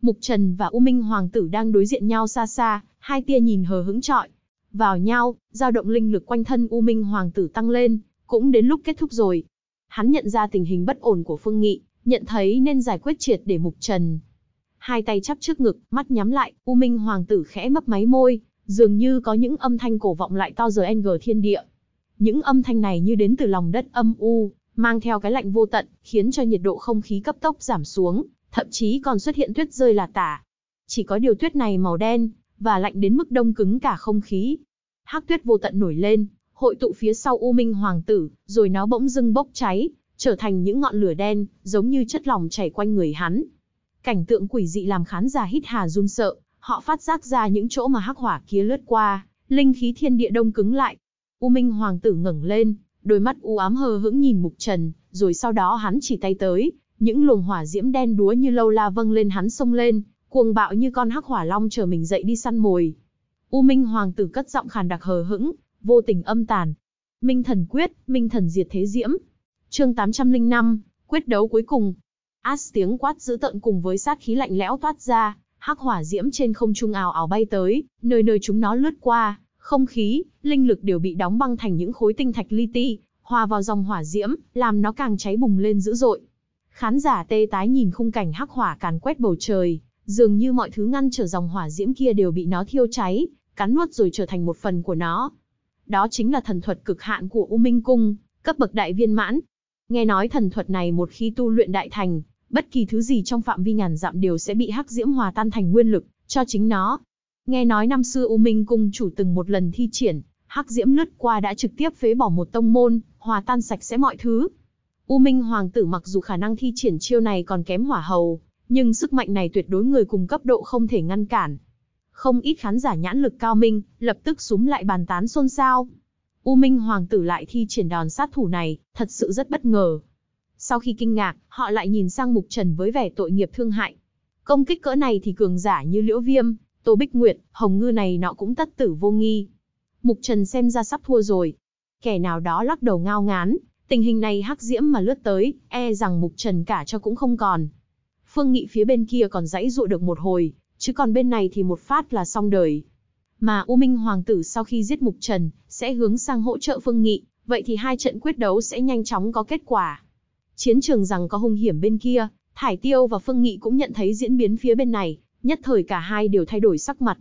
Mục Trần và U Minh Hoàng tử đang đối diện nhau xa xa, hai tia nhìn hờ hững trọi. Vào nhau, dao động linh lực quanh thân U Minh Hoàng tử tăng lên, cũng đến lúc kết thúc rồi. Hắn nhận ra tình hình bất ổn của Phương Nghị, nhận thấy nên giải quyết triệt để Mục Trần. Hai tay chắp trước ngực, mắt nhắm lại, U Minh Hoàng tử khẽ mấp máy môi, dường như có những âm thanh cổ vọng lại to giờ NG thiên địa. Những âm thanh này như đến từ lòng đất âm u, mang theo cái lạnh vô tận, khiến cho nhiệt độ không khí cấp tốc giảm xuống, thậm chí còn xuất hiện tuyết rơi là tả. Chỉ có điều tuyết này màu đen, và lạnh đến mức đông cứng cả không khí. Hắc tuyết vô tận nổi lên, hội tụ phía sau U Minh Hoàng tử, rồi nó bỗng dưng bốc cháy, trở thành những ngọn lửa đen, giống như chất lỏng chảy quanh người hắn. Cảnh tượng quỷ dị làm khán giả hít hà run sợ, họ phát giác ra những chỗ mà hắc hỏa kia lướt qua, linh khí thiên địa đông cứng lại, U Minh Hoàng tử ngẩng lên, đôi mắt u ám hờ hững nhìn Mục Trần, rồi sau đó hắn chỉ tay tới, những luồng hỏa diễm đen đúa như lâu la vâng lên hắn xông lên, cuồng bạo như con hắc hỏa long chờ mình dậy đi săn mồi. U Minh Hoàng tử cất giọng khàn đặc hờ hững, vô tình âm tàn. Minh thần quyết, Minh thần diệt thế diễm. Chương 805, quyết đấu cuối cùng. Át tiếng quát dữ tợn cùng với sát khí lạnh lẽo toát ra, hắc hỏa diễm trên không trung ào ào bay tới, nơi nơi chúng nó lướt qua, không khí, linh lực đều bị đóng băng thành những khối tinh thạch li ti, hòa vào dòng hỏa diễm, làm nó càng cháy bùng lên dữ dội. Khán giả tê tái nhìn khung cảnh hắc hỏa càn quét bầu trời, dường như mọi thứ ngăn trở dòng hỏa diễm kia đều bị nó thiêu cháy, cắn nuốt rồi trở thành một phần của nó. Đó chính là thần thuật cực hạn của U Minh Cung, cấp bậc đại viên mãn. Nghe nói thần thuật này một khi tu luyện đại thành, bất kỳ thứ gì trong phạm vi ngàn dặm đều sẽ bị hắc diễm hòa tan thành nguyên lực cho chính nó. Nghe nói năm xưa U Minh Cung chủ từng một lần thi triển, hắc diễm lướt qua đã trực tiếp phế bỏ một tông môn, hòa tan sạch sẽ mọi thứ. U Minh Hoàng tử mặc dù khả năng thi triển chiêu này còn kém hỏa hầu, nhưng sức mạnh này tuyệt đối người cùng cấp độ không thể ngăn cản. Không ít khán giả nhãn lực cao minh, lập tức súng lại bàn tán xôn xao. U Minh Hoàng tử lại thi triển đòn sát thủ này, thật sự rất bất ngờ. Sau khi kinh ngạc, họ lại nhìn sang Mục Trần với vẻ tội nghiệp thương hại. Công kích cỡ này thì cường giả như Liễu Viêm, Tô Bích Nguyệt, Hồng Ngư này nọ cũng tất tử vô nghi. Mục Trần xem ra sắp thua rồi. Kẻ nào đó lắc đầu ngao ngán, tình hình này hắc diễm mà lướt tới, e rằng Mục Trần cả cho cũng không còn. Phương Nghị phía bên kia còn dãy dụa được một hồi, chứ còn bên này thì một phát là xong đời. Mà U Minh Hoàng tử sau khi giết Mục Trần, sẽ hướng sang hỗ trợ Phương Nghị, vậy thì hai trận quyết đấu sẽ nhanh chóng có kết quả. Chiến trường rằng có hung hiểm bên kia, Thải Tiêu và Phương Nghị cũng nhận thấy diễn biến phía bên này, nhất thời cả hai đều thay đổi sắc mặt.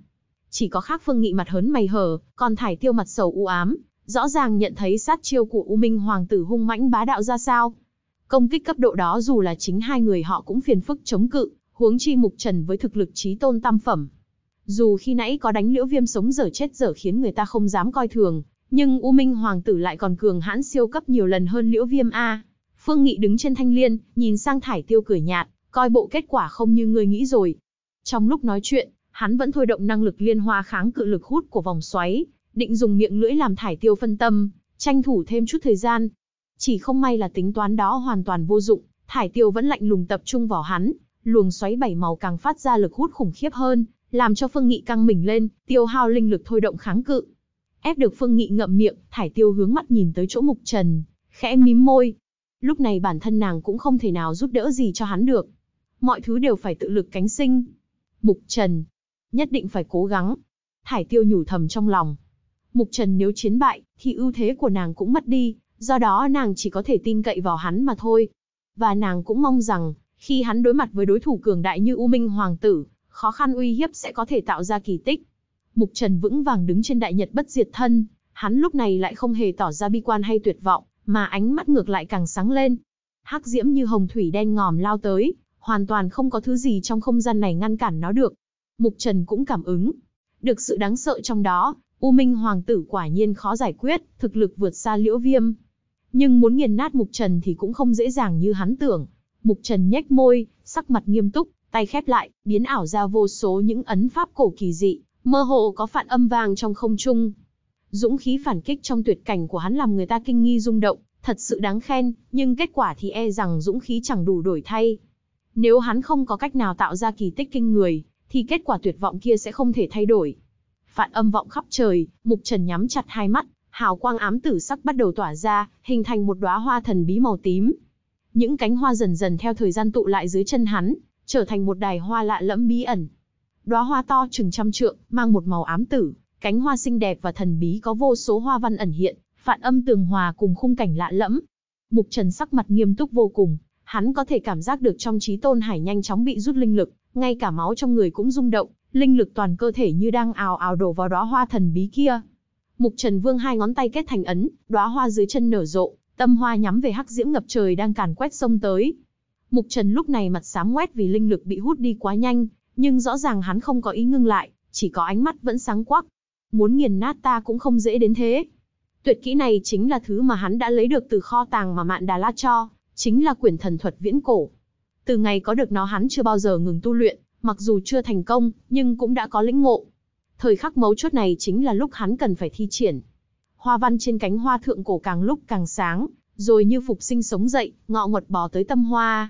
Chỉ có khác Phương Nghị mặt hớn mày hở, còn Thải Tiêu mặt sầu u ám, rõ ràng nhận thấy sát chiêu của U Minh Hoàng tử hung mãnh bá đạo ra sao. Công kích cấp độ đó dù là chính hai người họ cũng phiền phức chống cự, huống chi Mục Trần với thực lực trí tôn tam phẩm. Dù khi nãy có đánh liễu viêm sống dở chết dở khiến người ta không dám coi thường, nhưng U Minh Hoàng tử lại còn cường hãn siêu cấp nhiều lần hơn liễu viêm A. Phương Nghị đứng trên thanh liên, nhìn sang Thải Tiêu cười nhạt, coi bộ kết quả không như người nghĩ rồi. Trong lúc nói chuyện, hắn vẫn thôi động năng lực liên hoa kháng cự lực hút của vòng xoáy, định dùng miệng lưỡi làm thải tiêu phân tâm, tranh thủ thêm chút thời gian. Chỉ không may là tính toán đó hoàn toàn vô dụng, thải tiêu vẫn lạnh lùng tập trung vào hắn, luồng xoáy bảy màu càng phát ra lực hút khủng khiếp hơn, làm cho Phương Nghị căng mình lên, tiêu hao linh lực thôi động kháng cự. Ép được Phương Nghị ngậm miệng, thải tiêu hướng mắt nhìn tới chỗ Mục Trần, khẽ mím môi. Lúc này bản thân nàng cũng không thể nào giúp đỡ gì cho hắn được. Mọi thứ đều phải tự lực cánh sinh. Mục Trần, nhất định phải cố gắng. Thải tiêu nhủ thầm trong lòng. Mục Trần nếu chiến bại, thì ưu thế của nàng cũng mất đi, do đó nàng chỉ có thể tin cậy vào hắn mà thôi. Và nàng cũng mong rằng, khi hắn đối mặt với đối thủ cường đại như U Minh Hoàng Tử, khó khăn uy hiếp sẽ có thể tạo ra kỳ tích. Mục Trần vững vàng đứng trên đại nhật bất diệt thân, hắn lúc này lại không hề tỏ ra bi quan hay tuyệt vọng, mà ánh mắt ngược lại càng sáng lên. Hắc diễm như hồng thủy đen ngòm lao tới, hoàn toàn không có thứ gì trong không gian này ngăn cản nó được. Mục Trần cũng cảm ứng. Được sự đáng sợ trong đó, U Minh Hoàng tử quả nhiên khó giải quyết, thực lực vượt xa liễu viêm. Nhưng muốn nghiền nát Mục Trần thì cũng không dễ dàng như hắn tưởng. Mục Trần nhếch môi, sắc mặt nghiêm túc, tay khép lại, biến ảo ra vô số những ấn pháp cổ kỳ dị, mơ hồ có phản âm vàng trong không trung. Dũng khí phản kích trong tuyệt cảnh của hắn làm người ta kinh nghi rung động, thật sự đáng khen, nhưng kết quả thì e rằng dũng khí chẳng đủ đổi thay. Nếu hắn không có cách nào tạo ra kỳ tích kinh người, thì kết quả tuyệt vọng kia sẽ không thể thay đổi. Phạn âm vọng khắp trời, Mục Trần nhắm chặt hai mắt, hào quang ám tử sắc bắt đầu tỏa ra, hình thành một đóa hoa thần bí màu tím. Những cánh hoa dần dần theo thời gian tụ lại dưới chân hắn, trở thành một đài hoa lạ lẫm bí ẩn. Đóa hoa to chừng trăm trượng, mang một màu ám tử, cánh hoa xinh đẹp và thần bí có vô số hoa văn ẩn hiện, phản âm tường hòa cùng khung cảnh lạ lẫm. Mục Trần sắc mặt nghiêm túc vô cùng, hắn có thể cảm giác được trong trí tôn hải nhanh chóng bị rút linh lực, ngay cả máu trong người cũng rung động, linh lực toàn cơ thể như đang ào ào đổ vào đóa hoa thần bí kia. Mục Trần Vương hai ngón tay kết thành ấn, đóa hoa dưới chân nở rộ, tâm hoa nhắm về hắc diễm ngập trời đang càn quét sông tới. Mục Trần lúc này mặt xám quét vì linh lực bị hút đi quá nhanh, nhưng rõ ràng hắn không có ý ngưng lại, chỉ có ánh mắt vẫn sáng quắc. Muốn nghiền nát ta cũng không dễ đến thế. Tuyệt kỹ này chính là thứ mà hắn đã lấy được từ kho tàng mà Mạn Đà La cho, chính là quyển thần thuật viễn cổ. Từ ngày có được nó hắn chưa bao giờ ngừng tu luyện, mặc dù chưa thành công, nhưng cũng đã có lĩnh ngộ. Thời khắc mấu chốt này chính là lúc hắn cần phải thi triển. Hoa văn trên cánh hoa thượng cổ càng lúc càng sáng, rồi như phục sinh sống dậy, ngọ nguật bò tới tâm hoa.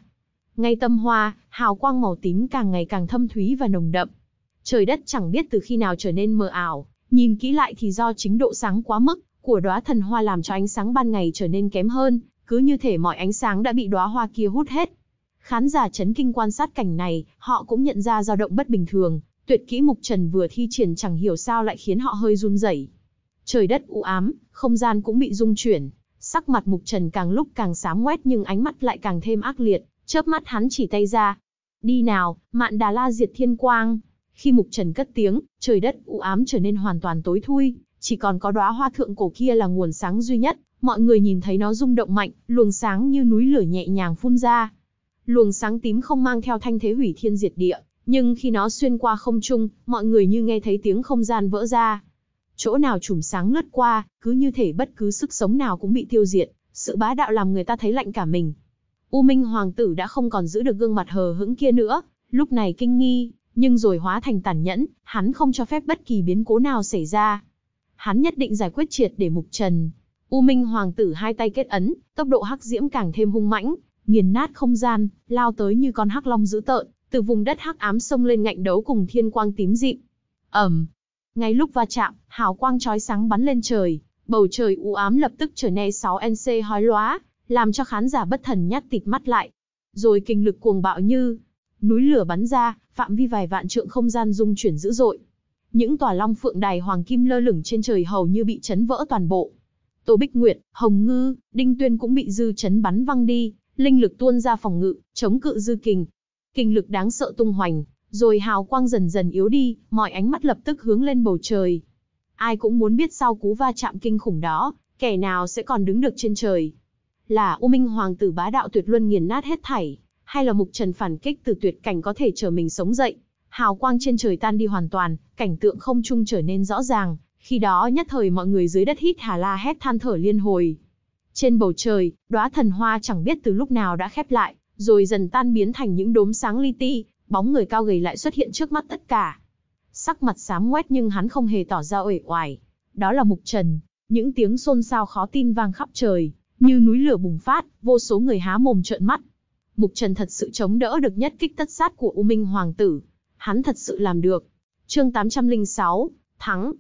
Ngay tâm hoa, hào quang màu tím càng ngày càng thâm thúy và nồng đậm. Trời đất chẳng biết từ khi nào trở nên mờ ảo, nhìn kỹ lại thì do chính độ sáng quá mức của đóa thần hoa làm cho ánh sáng ban ngày trở nên kém hơn, cứ như thể mọi ánh sáng đã bị đóa hoa kia hút hết. Khán giả chấn kinh quan sát cảnh này, họ cũng nhận ra dao động bất bình thường, tuyệt kỹ Mục Trần vừa thi triển chẳng hiểu sao lại khiến họ hơi run rẩy. Trời đất u ám, không gian cũng bị rung chuyển, sắc mặt Mục Trần càng lúc càng xám ngoét nhưng ánh mắt lại càng thêm ác liệt, chớp mắt hắn chỉ tay ra. Đi nào, mạn đà la diệt thiên quang. Khi Mục Trần cất tiếng, trời đất u ám trở nên hoàn toàn tối thui, chỉ còn có đóa hoa thượng cổ kia là nguồn sáng duy nhất, mọi người nhìn thấy nó rung động mạnh, luồng sáng như núi lửa nhẹ nhàng phun ra, Luồng sáng tím không mang theo thanh thế hủy thiên diệt địa, nhưng khi nó xuyên qua không trung, mọi người như nghe thấy tiếng không gian vỡ ra. Chỗ nào chùm sáng lướt qua, cứ như thể bất cứ sức sống nào cũng bị tiêu diệt, sự bá đạo làm người ta thấy lạnh cả mình. U Minh hoàng tử đã không còn giữ được gương mặt hờ hững kia nữa, lúc này kinh nghi, nhưng rồi hóa thành tàn nhẫn, hắn không cho phép bất kỳ biến cố nào xảy ra. Hắn nhất định giải quyết triệt để mục trần. U Minh hoàng tử hai tay kết ấn, tốc độ hắc diễm càng thêm hung mãnh, nghiền nát không gian, lao tới như con hắc long dữ tợn, từ vùng đất hắc ám xông lên ngạnh đấu cùng thiên quang tím dịm. Ẩm. Ngay lúc va chạm, hào quang chói sáng bắn lên trời, bầu trời u ám lập tức trở nên 6NC hói lóa, làm cho khán giả bất thần nhát tịt mắt lại. Rồi kinh lực cuồng bạo như núi lửa bắn ra, phạm vi vài vạn trượng không gian rung chuyển dữ dội. Những tòa long phượng đài hoàng kim lơ lửng trên trời hầu như bị chấn vỡ toàn bộ. Tô Bích Nguyệt, Hồng Ngư, Đinh Tuyên cũng bị dư chấn bắn văng đi, linh lực tuôn ra phòng ngự, chống cự dư kình. kình lực đáng sợ tung hoành, rồi hào quang dần dần yếu đi, mọi ánh mắt lập tức hướng lên bầu trời. Ai cũng muốn biết sau cú va chạm kinh khủng đó, kẻ nào sẽ còn đứng được trên trời. Là U Minh Hoàng tử bá đạo tuyệt luân nghiền nát hết thảy, hay là Mục Trần phản kích từ tuyệt cảnh có thể chờ mình sống dậy. Hào quang trên trời tan đi hoàn toàn, cảnh tượng không trung trở nên rõ ràng, khi đó nhất thời mọi người dưới đất hít hà la hét than thở liên hồi. Trên bầu trời, đóa thần hoa chẳng biết từ lúc nào đã khép lại, rồi dần tan biến thành những đốm sáng li ti, bóng người cao gầy lại xuất hiện trước mắt tất cả. Sắc mặt xám ngoét nhưng hắn không hề tỏ ra uể oải. Đó là Mục Trần. Những tiếng xôn xao khó tin vang khắp trời, như núi lửa bùng phát, vô số người há mồm trợn mắt. Mục Trần thật sự chống đỡ được nhất kích tất sát của U Minh Hoàng tử. Hắn thật sự làm được. Chương 806, thắng.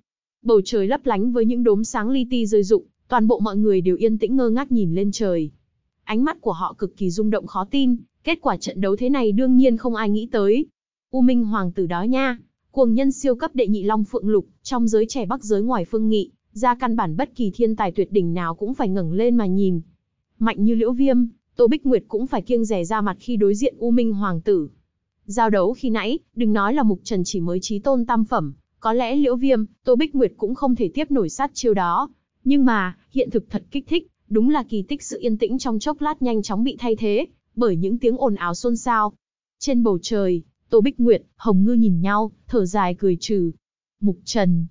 Bầu trời lấp lánh với những đốm sáng li ti rơi rụng, toàn bộ mọi người đều yên tĩnh ngơ ngác nhìn lên trời. Ánh mắt của họ cực kỳ rung động khó tin, kết quả trận đấu thế này đương nhiên không ai nghĩ tới. U Minh Hoàng tử đó nha, cuồng nhân siêu cấp đệ nhị Long Phượng Lục, trong giới trẻ Bắc giới ngoài phương nghị, ra căn bản bất kỳ thiên tài tuyệt đỉnh nào cũng phải ngẩng lên mà nhìn. Mạnh như Liễu Viêm, Tô Bích Nguyệt cũng phải kiêng rẻ ra mặt khi đối diện U Minh Hoàng tử. Giao đấu khi nãy, đừng nói là Mục Trần chỉ mới trí tôn tam phẩm, có lẽ Liễu Viêm, Tô Bích Nguyệt cũng không thể tiếp nổi sát chiêu đó, nhưng mà, hiện thực thật kích thích, đúng là kỳ tích sự yên tĩnh trong chốc lát nhanh chóng bị thay thế, bởi những tiếng ồn ào xôn xao. Trên bầu trời, Tô Bích Nguyệt, Hồng Ngư nhìn nhau, thở dài cười trừ. Mục Trần,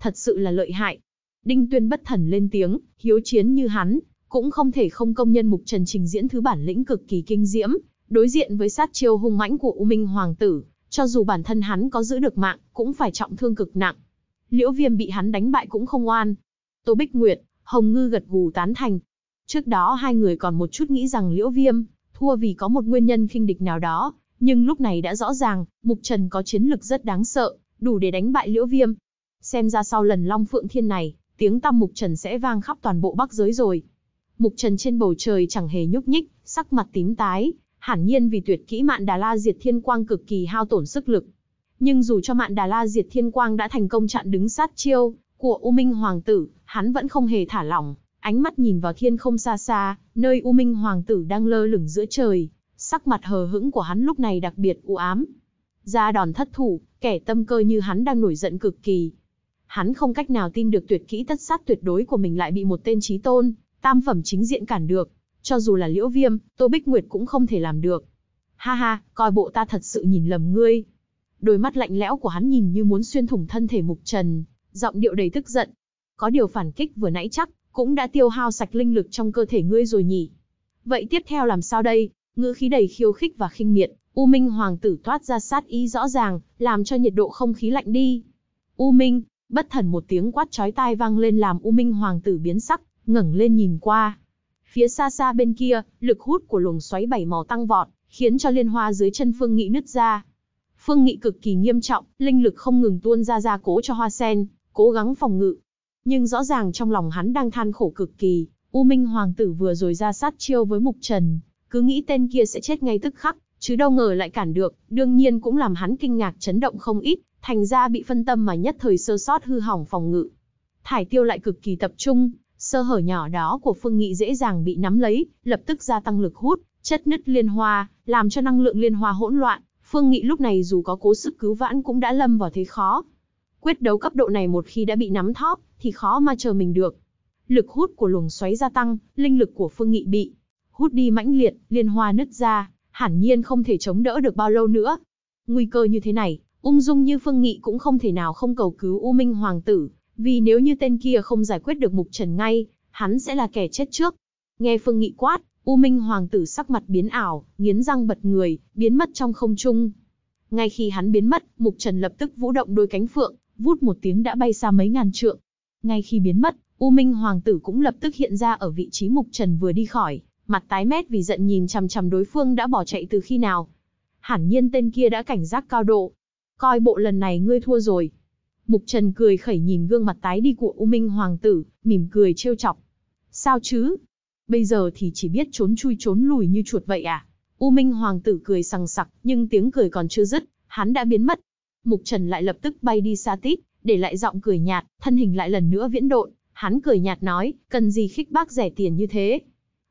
thật sự là lợi hại. Đinh Tuyên bất thần lên tiếng, hiếu chiến như hắn, cũng không thể không công nhân Mục Trần trình diễn thứ bản lĩnh cực kỳ kinh diễm, đối diện với sát chiêu hung mãnh của U Minh Hoàng tử, cho dù bản thân hắn có giữ được mạng, cũng phải trọng thương cực nặng. Liễu Viêm bị hắn đánh bại cũng không oan, Tô Bích Nguyệt, Hồng Ngư gật gù tán thành. Trước đó hai người còn một chút nghĩ rằng Liễu Viêm thua vì có một nguyên nhân khinh địch nào đó, nhưng lúc này đã rõ ràng, Mục Trần có chiến lực rất đáng sợ, đủ để đánh bại Liễu Viêm. Xem ra sau lần Long Phượng Thiên này, tiếng tăm Mục Trần sẽ vang khắp toàn bộ Bắc giới rồi. Mục Trần trên bầu trời chẳng hề nhúc nhích, sắc mặt tím tái, hẳn nhiên vì tuyệt kỹ Mạn Đà La Diệt Thiên Quang cực kỳ hao tổn sức lực. Nhưng dù cho Mạn Đà La Diệt Thiên Quang đã thành công chặn đứng sát chiêu của U Minh Hoàng tử, hắn vẫn không hề thả lỏng, ánh mắt nhìn vào thiên không xa xa, nơi U Minh Hoàng tử đang lơ lửng giữa trời, sắc mặt hờ hững của hắn lúc này đặc biệt u ám. gia đòn thất thủ, kẻ tâm cơ như hắn đang nổi giận cực kỳ. Hắn không cách nào tin được tuyệt kỹ tất sát tuyệt đối của mình lại bị một tên trí tôn, tam phẩm chính diện cản được. Cho dù là liễu viêm, Tô Bích Nguyệt cũng không thể làm được. Ha ha, coi bộ ta thật sự nhìn lầm ngươi. Đôi mắt lạnh lẽo của hắn nhìn như muốn xuyên thủng thân thể mục trần, giọng điệu đầy tức giận, có điều phản kích vừa nãy chắc, cũng đã tiêu hao sạch linh lực trong cơ thể ngươi rồi nhỉ. Vậy tiếp theo làm sao đây? Ngữ khí đầy khiêu khích và khinh miệt, U Minh hoàng tử thoát ra sát ý rõ ràng, làm cho nhiệt độ không khí lạnh đi. U Minh, bất thần một tiếng quát chói tai vang lên làm U Minh hoàng tử biến sắc, ngẩng lên nhìn qua. Phía xa xa bên kia, lực hút của luồng xoáy bảy màu tăng vọt, khiến cho liên hoa dưới chân Phương Nghị nứt ra. Phương Nghị cực kỳ nghiêm trọng, linh lực không ngừng tuôn ra ra cố cho hoa sen, cố gắng phòng ngự, nhưng rõ ràng trong lòng hắn đang than khổ cực kỳ, U Minh Hoàng tử vừa rồi ra sát chiêu với Mục Trần, cứ nghĩ tên kia sẽ chết ngay tức khắc, chứ đâu ngờ lại cản được, đương nhiên cũng làm hắn kinh ngạc chấn động không ít, thành ra bị phân tâm mà nhất thời sơ sót hư hỏng phòng ngự. Thải tiêu lại cực kỳ tập trung, sơ hở nhỏ đó của Phương Nghị dễ dàng bị nắm lấy, lập tức gia tăng lực hút, chất nứt liên hoa, làm cho năng lượng liên hoa hỗn loạn. Phương Nghị lúc này dù có cố sức cứu vãn cũng đã lâm vào thế khó, Quyết đấu cấp độ này một khi đã bị nắm thóp, thì khó mà chờ mình được. Lực hút của luồng xoáy gia tăng, linh lực của Phương Nghị bị hút đi mãnh liệt, liên hoa nứt ra, hẳn nhiên không thể chống đỡ được bao lâu nữa. Nguy cơ như thế này, ung dung như Phương Nghị cũng không thể nào không cầu cứu U Minh Hoàng tử, vì nếu như tên kia không giải quyết được mục trần ngay, hắn sẽ là kẻ chết trước. Nghe Phương Nghị quát, U Minh Hoàng tử sắc mặt biến ảo, nghiến răng bật người, biến mất trong không trung. Ngay khi hắn biến mất, mục trần lập tức vũ động đôi cánh phượng, vút một tiếng đã bay xa mấy ngàn trượng. Ngay khi biến mất, U Minh Hoàng tử cũng lập tức hiện ra ở vị trí Mục Trần vừa đi khỏi, mặt tái mét vì giận nhìn chằm chằm đối phương đã bỏ chạy từ khi nào. Hẳn nhiên tên kia đã cảnh giác cao độ. Coi bộ lần này ngươi thua rồi. Mục Trần cười khẩy nhìn gương mặt tái đi của U Minh Hoàng tử, mỉm cười trêu chọc. Sao chứ? Bây giờ thì chỉ biết trốn chui trốn lùi như chuột vậy à? U Minh Hoàng tử cười sằng sặc, nhưng tiếng cười còn chưa dứt, hắn đã biến mất, Mục Trần lại lập tức bay đi xa tít, để lại giọng cười nhạt, thân hình lại lần nữa viễn độn, hắn cười nhạt nói, cần gì khích bác rẻ tiền như thế.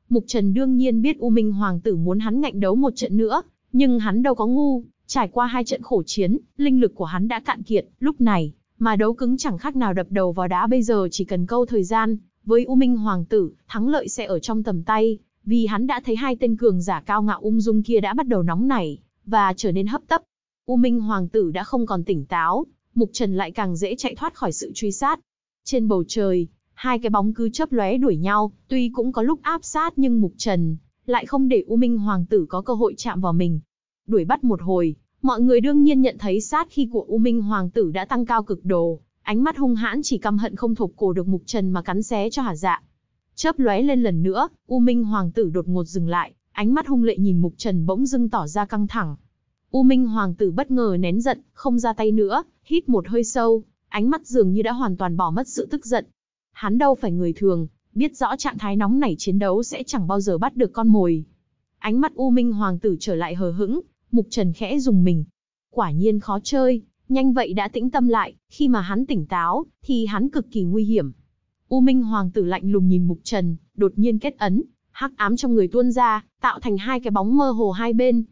Mục Trần đương nhiên biết U Minh Hoàng tử muốn hắn ngạnh đấu một trận nữa, nhưng hắn đâu có ngu, trải qua hai trận khổ chiến, linh lực của hắn đã cạn kiệt, lúc này, mà đấu cứng chẳng khác nào đập đầu vào đá bây giờ chỉ cần câu thời gian, với U Minh Hoàng tử, thắng lợi sẽ ở trong tầm tay, vì hắn đã thấy hai tên cường giả cao ngạo ung dung kia đã bắt đầu nóng nảy, và trở nên hấp tấp, U Minh Hoàng tử đã không còn tỉnh táo, Mục Trần lại càng dễ chạy thoát khỏi sự truy sát. Trên bầu trời, hai cái bóng cứ chớp lóe đuổi nhau, tuy cũng có lúc áp sát nhưng Mục Trần lại không để U Minh Hoàng tử có cơ hội chạm vào mình. Đuổi bắt một hồi, mọi người đương nhiên nhận thấy sát khi của U Minh Hoàng tử đã tăng cao cực độ, ánh mắt hung hãn chỉ căm hận không thộp cổ được Mục Trần mà cắn xé cho hả dạ. Chớp lóe lên lần nữa, U Minh Hoàng tử đột ngột dừng lại, ánh mắt hung lệ nhìn Mục Trần bỗng dưng tỏ ra căng thẳng, U Minh Hoàng tử bất ngờ nén giận, không ra tay nữa, hít một hơi sâu, ánh mắt dường như đã hoàn toàn bỏ mất sự tức giận. Hắn đâu phải người thường, biết rõ trạng thái nóng nảy chiến đấu sẽ chẳng bao giờ bắt được con mồi. Ánh mắt U Minh Hoàng tử trở lại hờ hững, Mục Trần khẽ dùng mình. Quả nhiên khó chơi, nhanh vậy đã tĩnh tâm lại, khi mà hắn tỉnh táo, thì hắn cực kỳ nguy hiểm. U Minh Hoàng tử lạnh lùng nhìn Mục Trần, đột nhiên kết ấn, hắc ám trong người tuôn ra, tạo thành hai cái bóng mơ hồ hai bên,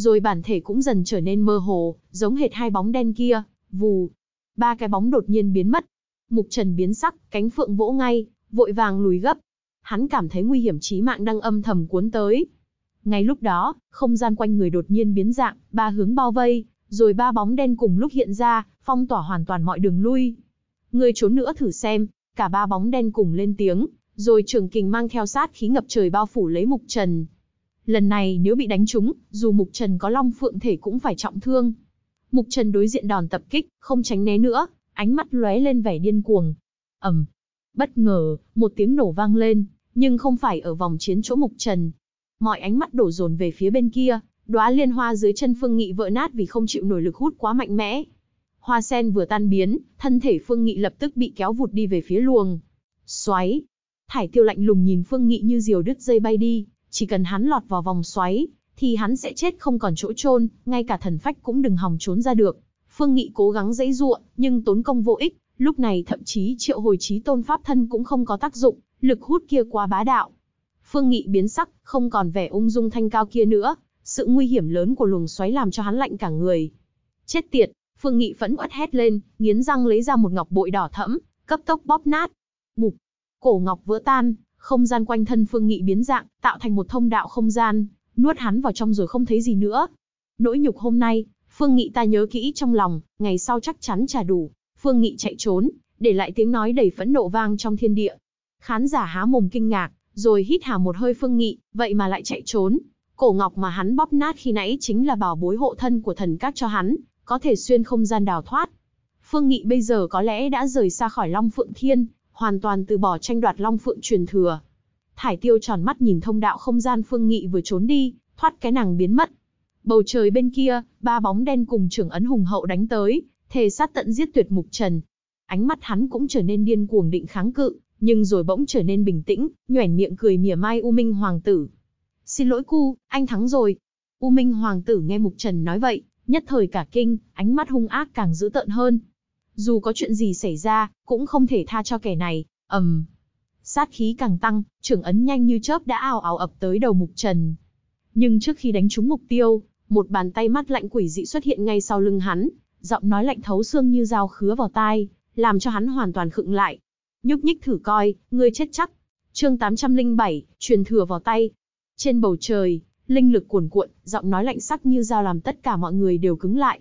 rồi bản thể cũng dần trở nên mơ hồ, giống hệt hai bóng đen kia, vù. Ba cái bóng đột nhiên biến mất. Mục Trần biến sắc, cánh phượng vỗ ngay, vội vàng lùi gấp. Hắn cảm thấy nguy hiểm chí mạng đang âm thầm cuốn tới. Ngay lúc đó, không gian quanh người đột nhiên biến dạng, ba hướng bao vây, rồi ba bóng đen cùng lúc hiện ra, phong tỏa hoàn toàn mọi đường lui. Người trốn nữa thử xem, cả ba bóng đen cùng lên tiếng, rồi trường kình mang theo sát khí ngập trời bao phủ lấy mục trần, Lần này nếu bị đánh trúng, dù Mục Trần có long phượng thể cũng phải trọng thương. Mục Trần đối diện đòn tập kích, không tránh né nữa, ánh mắt lóe lên vẻ điên cuồng. ầm, Bất ngờ, một tiếng nổ vang lên, nhưng không phải ở vòng chiến chỗ Mục Trần. Mọi ánh mắt đổ dồn về phía bên kia, đóa liên hoa dưới chân Phương Nghị vỡ nát vì không chịu nổi lực hút quá mạnh mẽ. Hoa sen vừa tan biến, thân thể Phương Nghị lập tức bị kéo vụt đi về phía luồng. Xoáy. Thải tiêu lạnh lùng nhìn Phương Nghị như diều đứt dây bay đi, chỉ cần hắn lọt vào vòng xoáy, thì hắn sẽ chết không còn chỗ chôn, ngay cả thần phách cũng đừng hòng trốn ra được. Phương Nghị cố gắng dãy giụa, nhưng tốn công vô ích, lúc này thậm chí triệu hồi chí tôn pháp thân cũng không có tác dụng, lực hút kia quá bá đạo. Phương Nghị biến sắc, không còn vẻ ung dung thanh cao kia nữa, sự nguy hiểm lớn của luồng xoáy làm cho hắn lạnh cả người. Chết tiệt, Phương Nghị phẫn uất hét lên, nghiến răng lấy ra một ngọc bội đỏ thẫm, cấp tốc bóp nát. Bụp, cổ ngọc vỡ tan, không gian quanh thân Phương Nghị biến dạng, tạo thành một thông đạo không gian, nuốt hắn vào trong rồi không thấy gì nữa. Nỗi nhục hôm nay, Phương Nghị ta nhớ kỹ trong lòng, ngày sau chắc chắn trả đủ. Phương Nghị chạy trốn, để lại tiếng nói đầy phẫn nộ vang trong thiên địa. Khán giả há mồm kinh ngạc, rồi hít hà một hơi Phương Nghị, vậy mà lại chạy trốn. Cổ ngọc mà hắn bóp nát khi nãy chính là bảo bối hộ thân của thần các cho hắn, có thể xuyên không gian đào thoát. Phương Nghị bây giờ có lẽ đã rời xa khỏi Long Phượng Thiên, hoàn toàn từ bỏ tranh đoạt Long Phượng truyền thừa. Thải tiêu tròn mắt nhìn thông đạo không gian Phương Nghị vừa trốn đi, thoát cái nàng biến mất. Bầu trời bên kia, ba bóng đen cùng trưởng ấn hùng hậu đánh tới, thề sát tận giết tuyệt mục trần. Ánh mắt hắn cũng trở nên điên cuồng định kháng cự, nhưng rồi bỗng trở nên bình tĩnh, nhoẻn miệng cười mỉa mai U Minh Hoàng tử. Xin lỗi cu, anh thắng rồi. U Minh Hoàng tử nghe Mục Trần nói vậy, nhất thời cả kinh, ánh mắt hung ác càng dữ tợn hơn, dù có chuyện gì xảy ra, cũng không thể tha cho kẻ này, ầm. Um. Sát khí càng tăng, trưởng ấn nhanh như chớp đã ào ào ập tới đầu mục trần. Nhưng trước khi đánh trúng mục tiêu, một bàn tay mắt lạnh quỷ dị xuất hiện ngay sau lưng hắn, giọng nói lạnh thấu xương như dao khứa vào tai, làm cho hắn hoàn toàn khựng lại. Nhúc nhích thử coi, ngươi chết chắc. Chương 807, truyền thừa vào tay. Trên bầu trời, linh lực cuồn cuộn, giọng nói lạnh sắc như dao làm tất cả mọi người đều cứng lại.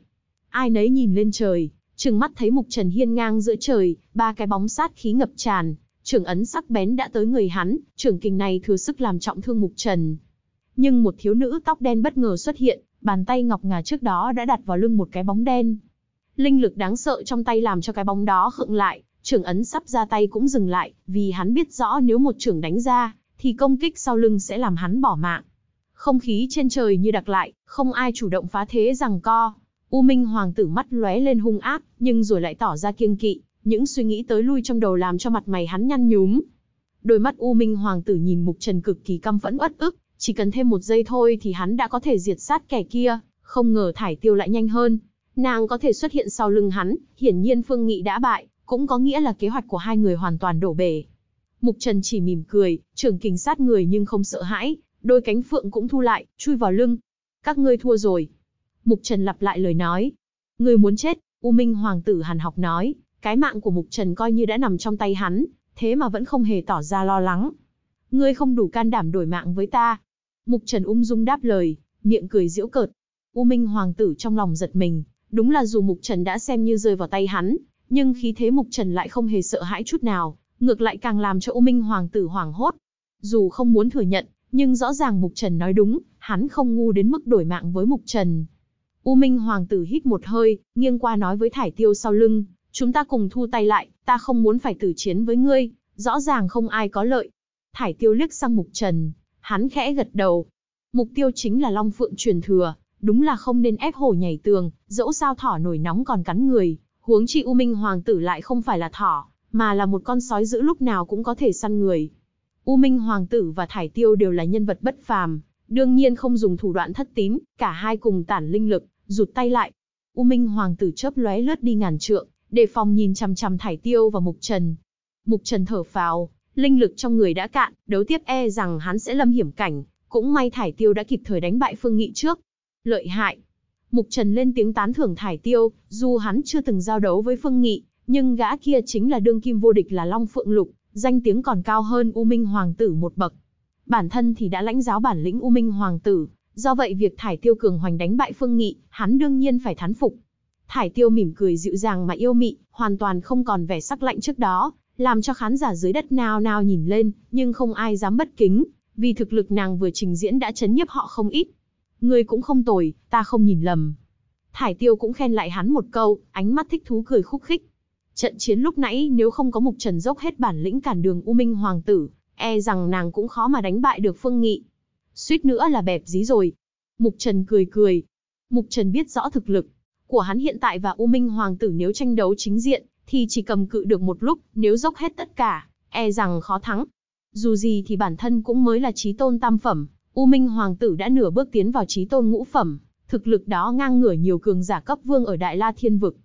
Ai nấy nhìn lên trời, Trừng mắt thấy Mục Trần hiên ngang giữa trời, ba cái bóng sát khí ngập tràn, trưởng ấn sắc bén đã tới người hắn, trưởng kình này thừa sức làm trọng thương Mục Trần. Nhưng một thiếu nữ tóc đen bất ngờ xuất hiện, bàn tay ngọc ngà trước đó đã đặt vào lưng một cái bóng đen. Linh lực đáng sợ trong tay làm cho cái bóng đó khựng lại, trưởng ấn sắp ra tay cũng dừng lại, vì hắn biết rõ nếu một trưởng đánh ra, thì công kích sau lưng sẽ làm hắn bỏ mạng. Không khí trên trời như đặc lại, không ai chủ động phá thế rằng co. U Minh hoàng tử mắt lóe lên hung ác, nhưng rồi lại tỏ ra kiêng kỵ, những suy nghĩ tới lui trong đầu làm cho mặt mày hắn nhăn nhúm. Đôi mắt U Minh hoàng tử nhìn Mục Trần cực kỳ căm phẫn uất ức, chỉ cần thêm một giây thôi thì hắn đã có thể diệt sát kẻ kia, không ngờ thải tiêu lại nhanh hơn. Nàng có thể xuất hiện sau lưng hắn, hiển nhiên Phương Nghị đã bại, cũng có nghĩa là kế hoạch của hai người hoàn toàn đổ bể. Mục Trần chỉ mỉm cười, trường kình sát người nhưng không sợ hãi, đôi cánh phượng cũng thu lại, chui vào lưng. Các ngươi thua rồi, Mục Trần lặp lại lời nói. Người muốn chết, U Minh Hoàng tử Hàn Học nói, cái mạng của Mục Trần coi như đã nằm trong tay hắn, thế mà vẫn không hề tỏ ra lo lắng. Ngươi không đủ can đảm đổi mạng với ta. Mục Trần ung dung đáp lời, miệng cười giễu cợt. U Minh Hoàng tử trong lòng giật mình, đúng là dù Mục Trần đã xem như rơi vào tay hắn, nhưng khí thế Mục Trần lại không hề sợ hãi chút nào, ngược lại càng làm cho U Minh Hoàng tử hoảng hốt. Dù không muốn thừa nhận, nhưng rõ ràng Mục Trần nói đúng, hắn không ngu đến mức đổi mạng với Mục Trần, U Minh Hoàng tử hít một hơi, nghiêng qua nói với Thải Tiêu sau lưng, chúng ta cùng thu tay lại, ta không muốn phải tử chiến với ngươi, rõ ràng không ai có lợi. Thải Tiêu liếc sang Mục Trần, hắn khẽ gật đầu. Mục tiêu chính là Long Phượng truyền thừa, đúng là không nên ép hổ nhảy tường, dẫu sao thỏ nổi nóng còn cắn người, huống chi U Minh Hoàng tử lại không phải là thỏ, mà là một con sói dữ lúc nào cũng có thể săn người. U Minh Hoàng tử và Thải Tiêu đều là nhân vật bất phàm, đương nhiên không dùng thủ đoạn thất tín, cả hai cùng tản linh lực, rụt tay lại. U Minh Hoàng tử chớp lóe lướt đi ngàn trượng, đề phòng nhìn chằm chằm Thải Tiêu và Mục Trần. Mục Trần thở phào, linh lực trong người đã cạn, đấu tiếp e rằng hắn sẽ lâm hiểm cảnh, cũng may Thải Tiêu đã kịp thời đánh bại Phương Nghị trước. Lợi hại. Mục Trần lên tiếng tán thưởng Thải Tiêu, dù hắn chưa từng giao đấu với Phương Nghị, nhưng gã kia chính là đương kim vô địch là Long Phượng Lục, danh tiếng còn cao hơn U Minh Hoàng tử một bậc. Bản thân thì đã lãnh giáo bản lĩnh U Minh Hoàng tử, Do vậy việc Thải Tiêu cường hoành đánh bại Phương Nghị, hắn đương nhiên phải thán phục. Thải Tiêu mỉm cười dịu dàng mà yêu mị, hoàn toàn không còn vẻ sắc lạnh trước đó, làm cho khán giả dưới đất nao nao nhìn lên, nhưng không ai dám bất kính, vì thực lực nàng vừa trình diễn đã chấn nhiếp họ không ít. Người cũng không tồi, ta không nhìn lầm. Thải Tiêu cũng khen lại hắn một câu, ánh mắt thích thú cười khúc khích. Trận chiến lúc nãy nếu không có Mục Trần dốc hết bản lĩnh cản đường U Minh Hoàng tử, e rằng nàng cũng khó mà đánh bại được Phương Nghị suýt nữa là bẹp dí rồi. Mục Trần cười cười. Mục Trần biết rõ thực lực của hắn hiện tại và U Minh Hoàng tử nếu tranh đấu chính diện, thì chỉ cầm cự được một lúc, nếu dốc hết tất cả, e rằng khó thắng. Dù gì thì bản thân cũng mới là trí tôn tam phẩm, U Minh Hoàng tử đã nửa bước tiến vào trí tôn ngũ phẩm, thực lực đó ngang ngửa nhiều cường giả cấp vương ở Đại La Thiên Vực.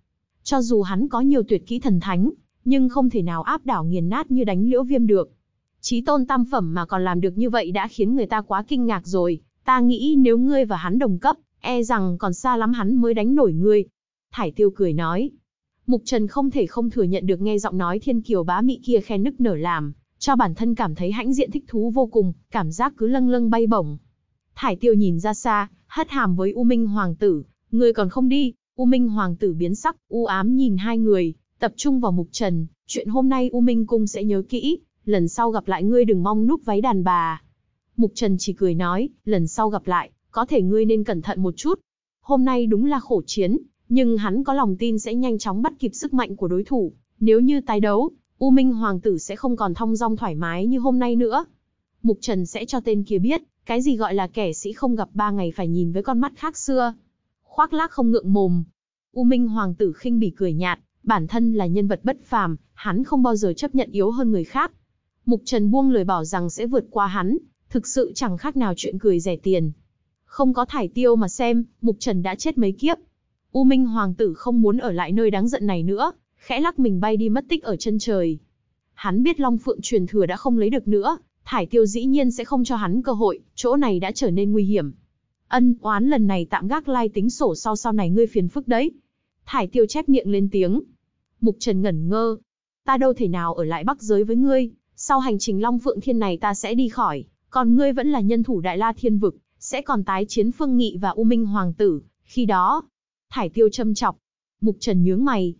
Cho dù hắn có nhiều tuyệt kỹ thần thánh, nhưng không thể nào áp đảo nghiền nát như đánh liễu viêm được. Chí tôn tam phẩm mà còn làm được như vậy đã khiến người ta quá kinh ngạc rồi. Ta nghĩ nếu ngươi và hắn đồng cấp, e rằng còn xa lắm hắn mới đánh nổi ngươi. Thải tiêu cười nói. Mục Trần không thể không thừa nhận được nghe giọng nói thiên kiều bá mị kia khen nức nở làm, cho bản thân cảm thấy hãnh diện thích thú vô cùng, cảm giác cứ lâng lâng bay bổng. Thải tiêu nhìn ra xa, hất hàm với U Minh Hoàng tử, ngươi còn không đi, U Minh Hoàng tử biến sắc, u ám nhìn hai người, tập trung vào Mục Trần, chuyện hôm nay U Minh Cung sẽ nhớ kỹ, lần sau gặp lại ngươi đừng mong núp váy đàn bà. Mục Trần chỉ cười nói, lần sau gặp lại, có thể ngươi nên cẩn thận một chút. Hôm nay đúng là khổ chiến, nhưng hắn có lòng tin sẽ nhanh chóng bắt kịp sức mạnh của đối thủ. Nếu như tái đấu, U Minh Hoàng tử sẽ không còn thong dong thoải mái như hôm nay nữa. Mục Trần sẽ cho tên kia biết, cái gì gọi là kẻ sĩ không gặp ba ngày phải nhìn với con mắt khác xưa. Khoác lác không ngượng mồm. U Minh Hoàng tử khinh bỉ cười nhạt, bản thân là nhân vật bất phàm, hắn không bao giờ chấp nhận yếu hơn người khác, Mục Trần buông lời bảo rằng sẽ vượt qua hắn, thực sự chẳng khác nào chuyện cười rẻ tiền. Không có thải tiêu mà xem, Mục Trần đã chết mấy kiếp. U Minh Hoàng tử không muốn ở lại nơi đáng giận này nữa, khẽ lắc mình bay đi mất tích ở chân trời. Hắn biết Long Phượng truyền thừa đã không lấy được nữa, thải tiêu dĩ nhiên sẽ không cho hắn cơ hội, chỗ này đã trở nên nguy hiểm. Ân, oán lần này tạm gác lai tính sổ sau sau này ngươi phiền phức đấy. Thải tiêu chép miệng lên tiếng. Mục Trần ngẩn ngơ. Ta đâu thể nào ở lại bắc giới với ngươi, sau hành trình Long Phượng Thiên này ta sẽ đi khỏi, còn ngươi vẫn là nhân thủ Đại La Thiên Vực, sẽ còn tái chiến Phương Nghị và U Minh Hoàng Tử, khi đó, Thải Tiêu châm chọc, Mục Trần nhướng mày.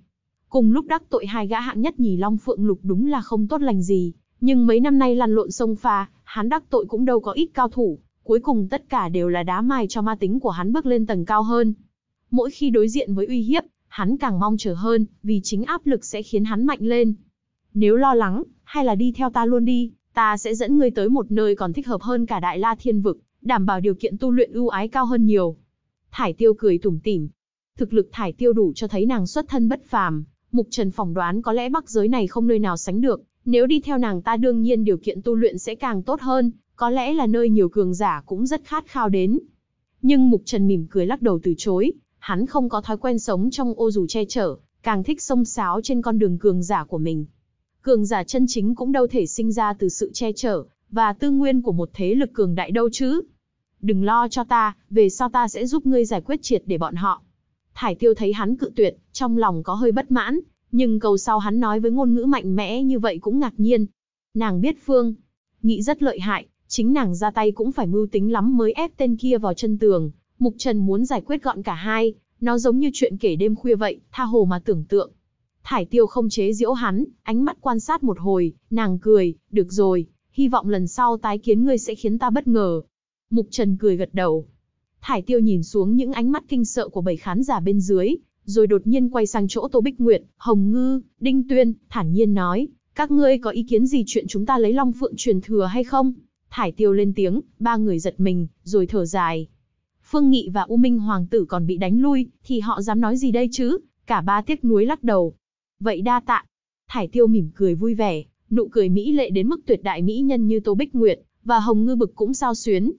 Cùng lúc đắc tội hai gã hạng nhất nhì Long Phượng Lục đúng là không tốt lành gì, nhưng mấy năm nay lăn lộn sông pha, hắn đắc tội cũng đâu có ít cao thủ, cuối cùng tất cả đều là đá mài cho ma tính của hắn bước lên tầng cao hơn. Mỗi khi đối diện với uy hiếp, hắn càng mong chờ hơn, vì chính áp lực sẽ khiến hắn mạnh lên nếu lo lắng, hay là đi theo ta luôn đi, ta sẽ dẫn ngươi tới một nơi còn thích hợp hơn cả Đại La Thiên Vực, đảm bảo điều kiện tu luyện ưu ái cao hơn nhiều. Thải Tiêu cười tủm tỉm. Thực lực Thải Tiêu đủ cho thấy nàng xuất thân bất phàm, Mục Trần phỏng đoán có lẽ bắc giới này không nơi nào sánh được, nếu đi theo nàng ta đương nhiên điều kiện tu luyện sẽ càng tốt hơn, có lẽ là nơi nhiều cường giả cũng rất khát khao đến. Nhưng Mục Trần mỉm cười lắc đầu từ chối, hắn không có thói quen sống trong ô dù che chở, càng thích xông xáo trên con đường cường giả của mình cường giả chân chính cũng đâu thể sinh ra từ sự che chở và tư nguyên của một thế lực cường đại đâu chứ. Đừng lo cho ta, về sau ta sẽ giúp ngươi giải quyết triệt để bọn họ. Thải tiêu thấy hắn cự tuyệt, trong lòng có hơi bất mãn, nhưng cầu sau hắn nói với ngôn ngữ mạnh mẽ như vậy cũng ngạc nhiên. Nàng biết Phương, nghĩ rất lợi hại, chính nàng ra tay cũng phải mưu tính lắm mới ép tên kia vào chân tường. Mục Trần muốn giải quyết gọn cả hai, nó giống như chuyện kể đêm khuya vậy, tha hồ mà tưởng tượng. Thải tiêu không chế diễu hắn, ánh mắt quan sát một hồi, nàng cười, được rồi, hy vọng lần sau tái kiến ngươi sẽ khiến ta bất ngờ. Mục Trần cười gật đầu. Thải tiêu nhìn xuống những ánh mắt kinh sợ của bảy khán giả bên dưới, rồi đột nhiên quay sang chỗ Tô Bích Nguyệt, Hồng Ngư, Đinh Tuyên, thản nhiên nói, các ngươi có ý kiến gì chuyện chúng ta lấy Long Phượng truyền thừa hay không? Thải tiêu lên tiếng, ba người giật mình, rồi thở dài. Phương Nghị và U Minh Hoàng tử còn bị đánh lui, thì họ dám nói gì đây chứ? Cả ba tiếc nuối lắc đầu, Vậy đa tạ. Thải tiêu mỉm cười vui vẻ, nụ cười mỹ lệ đến mức tuyệt đại mỹ nhân như Tô Bích Nguyệt, và Hồng Ngư Bực cũng sao xuyến.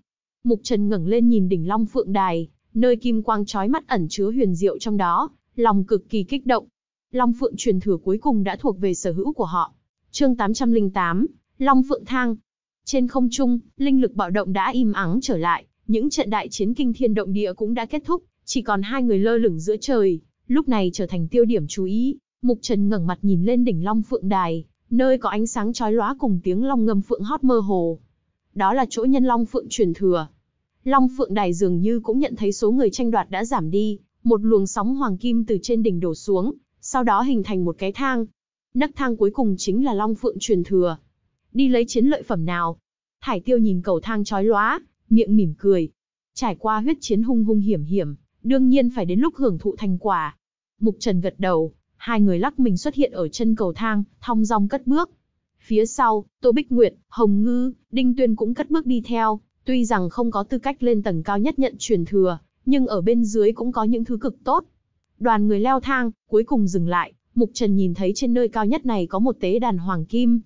Mục Trần ngẩng lên nhìn đỉnh Long Phượng Đài, nơi kim quang chói mắt ẩn chứa huyền diệu trong đó, lòng cực kỳ kích động. Long Phượng truyền thừa cuối cùng đã thuộc về sở hữu của họ. Chương 808, Long Phượng Thang. Trên không trung, linh lực bạo động đã im ắng trở lại, những trận đại chiến kinh thiên động địa cũng đã kết thúc, chỉ còn hai người lơ lửng giữa trời, lúc này trở thành tiêu điểm chú ý. Mục Trần ngẩng mặt nhìn lên đỉnh Long Phượng Đài, nơi có ánh sáng chói lóa cùng tiếng long ngâm phượng hót mơ hồ. Đó là chỗ nhân Long Phượng truyền thừa. Long Phượng Đài dường như cũng nhận thấy số người tranh đoạt đã giảm đi, một luồng sóng hoàng kim từ trên đỉnh đổ xuống, sau đó hình thành một cái thang. Nấc thang cuối cùng chính là Long Phượng truyền thừa. Đi lấy chiến lợi phẩm nào? Hải Tiêu nhìn cầu thang chói lóa, miệng mỉm cười. Trải qua huyết chiến hung hung hiểm hiểm, đương nhiên phải đến lúc hưởng thụ thành quả. Mục Trần gật đầu, hai người lắc mình xuất hiện ở chân cầu thang, thong dong cất bước. Phía sau, Tô Bích Nguyệt, Hồng Ngư, Đinh Tuyên cũng cất bước đi theo, tuy rằng không có tư cách lên tầng cao nhất nhận truyền thừa, nhưng ở bên dưới cũng có những thứ cực tốt. Đoàn người leo thang, cuối cùng dừng lại, Mục Trần nhìn thấy trên nơi cao nhất này có một tế đàn hoàng kim.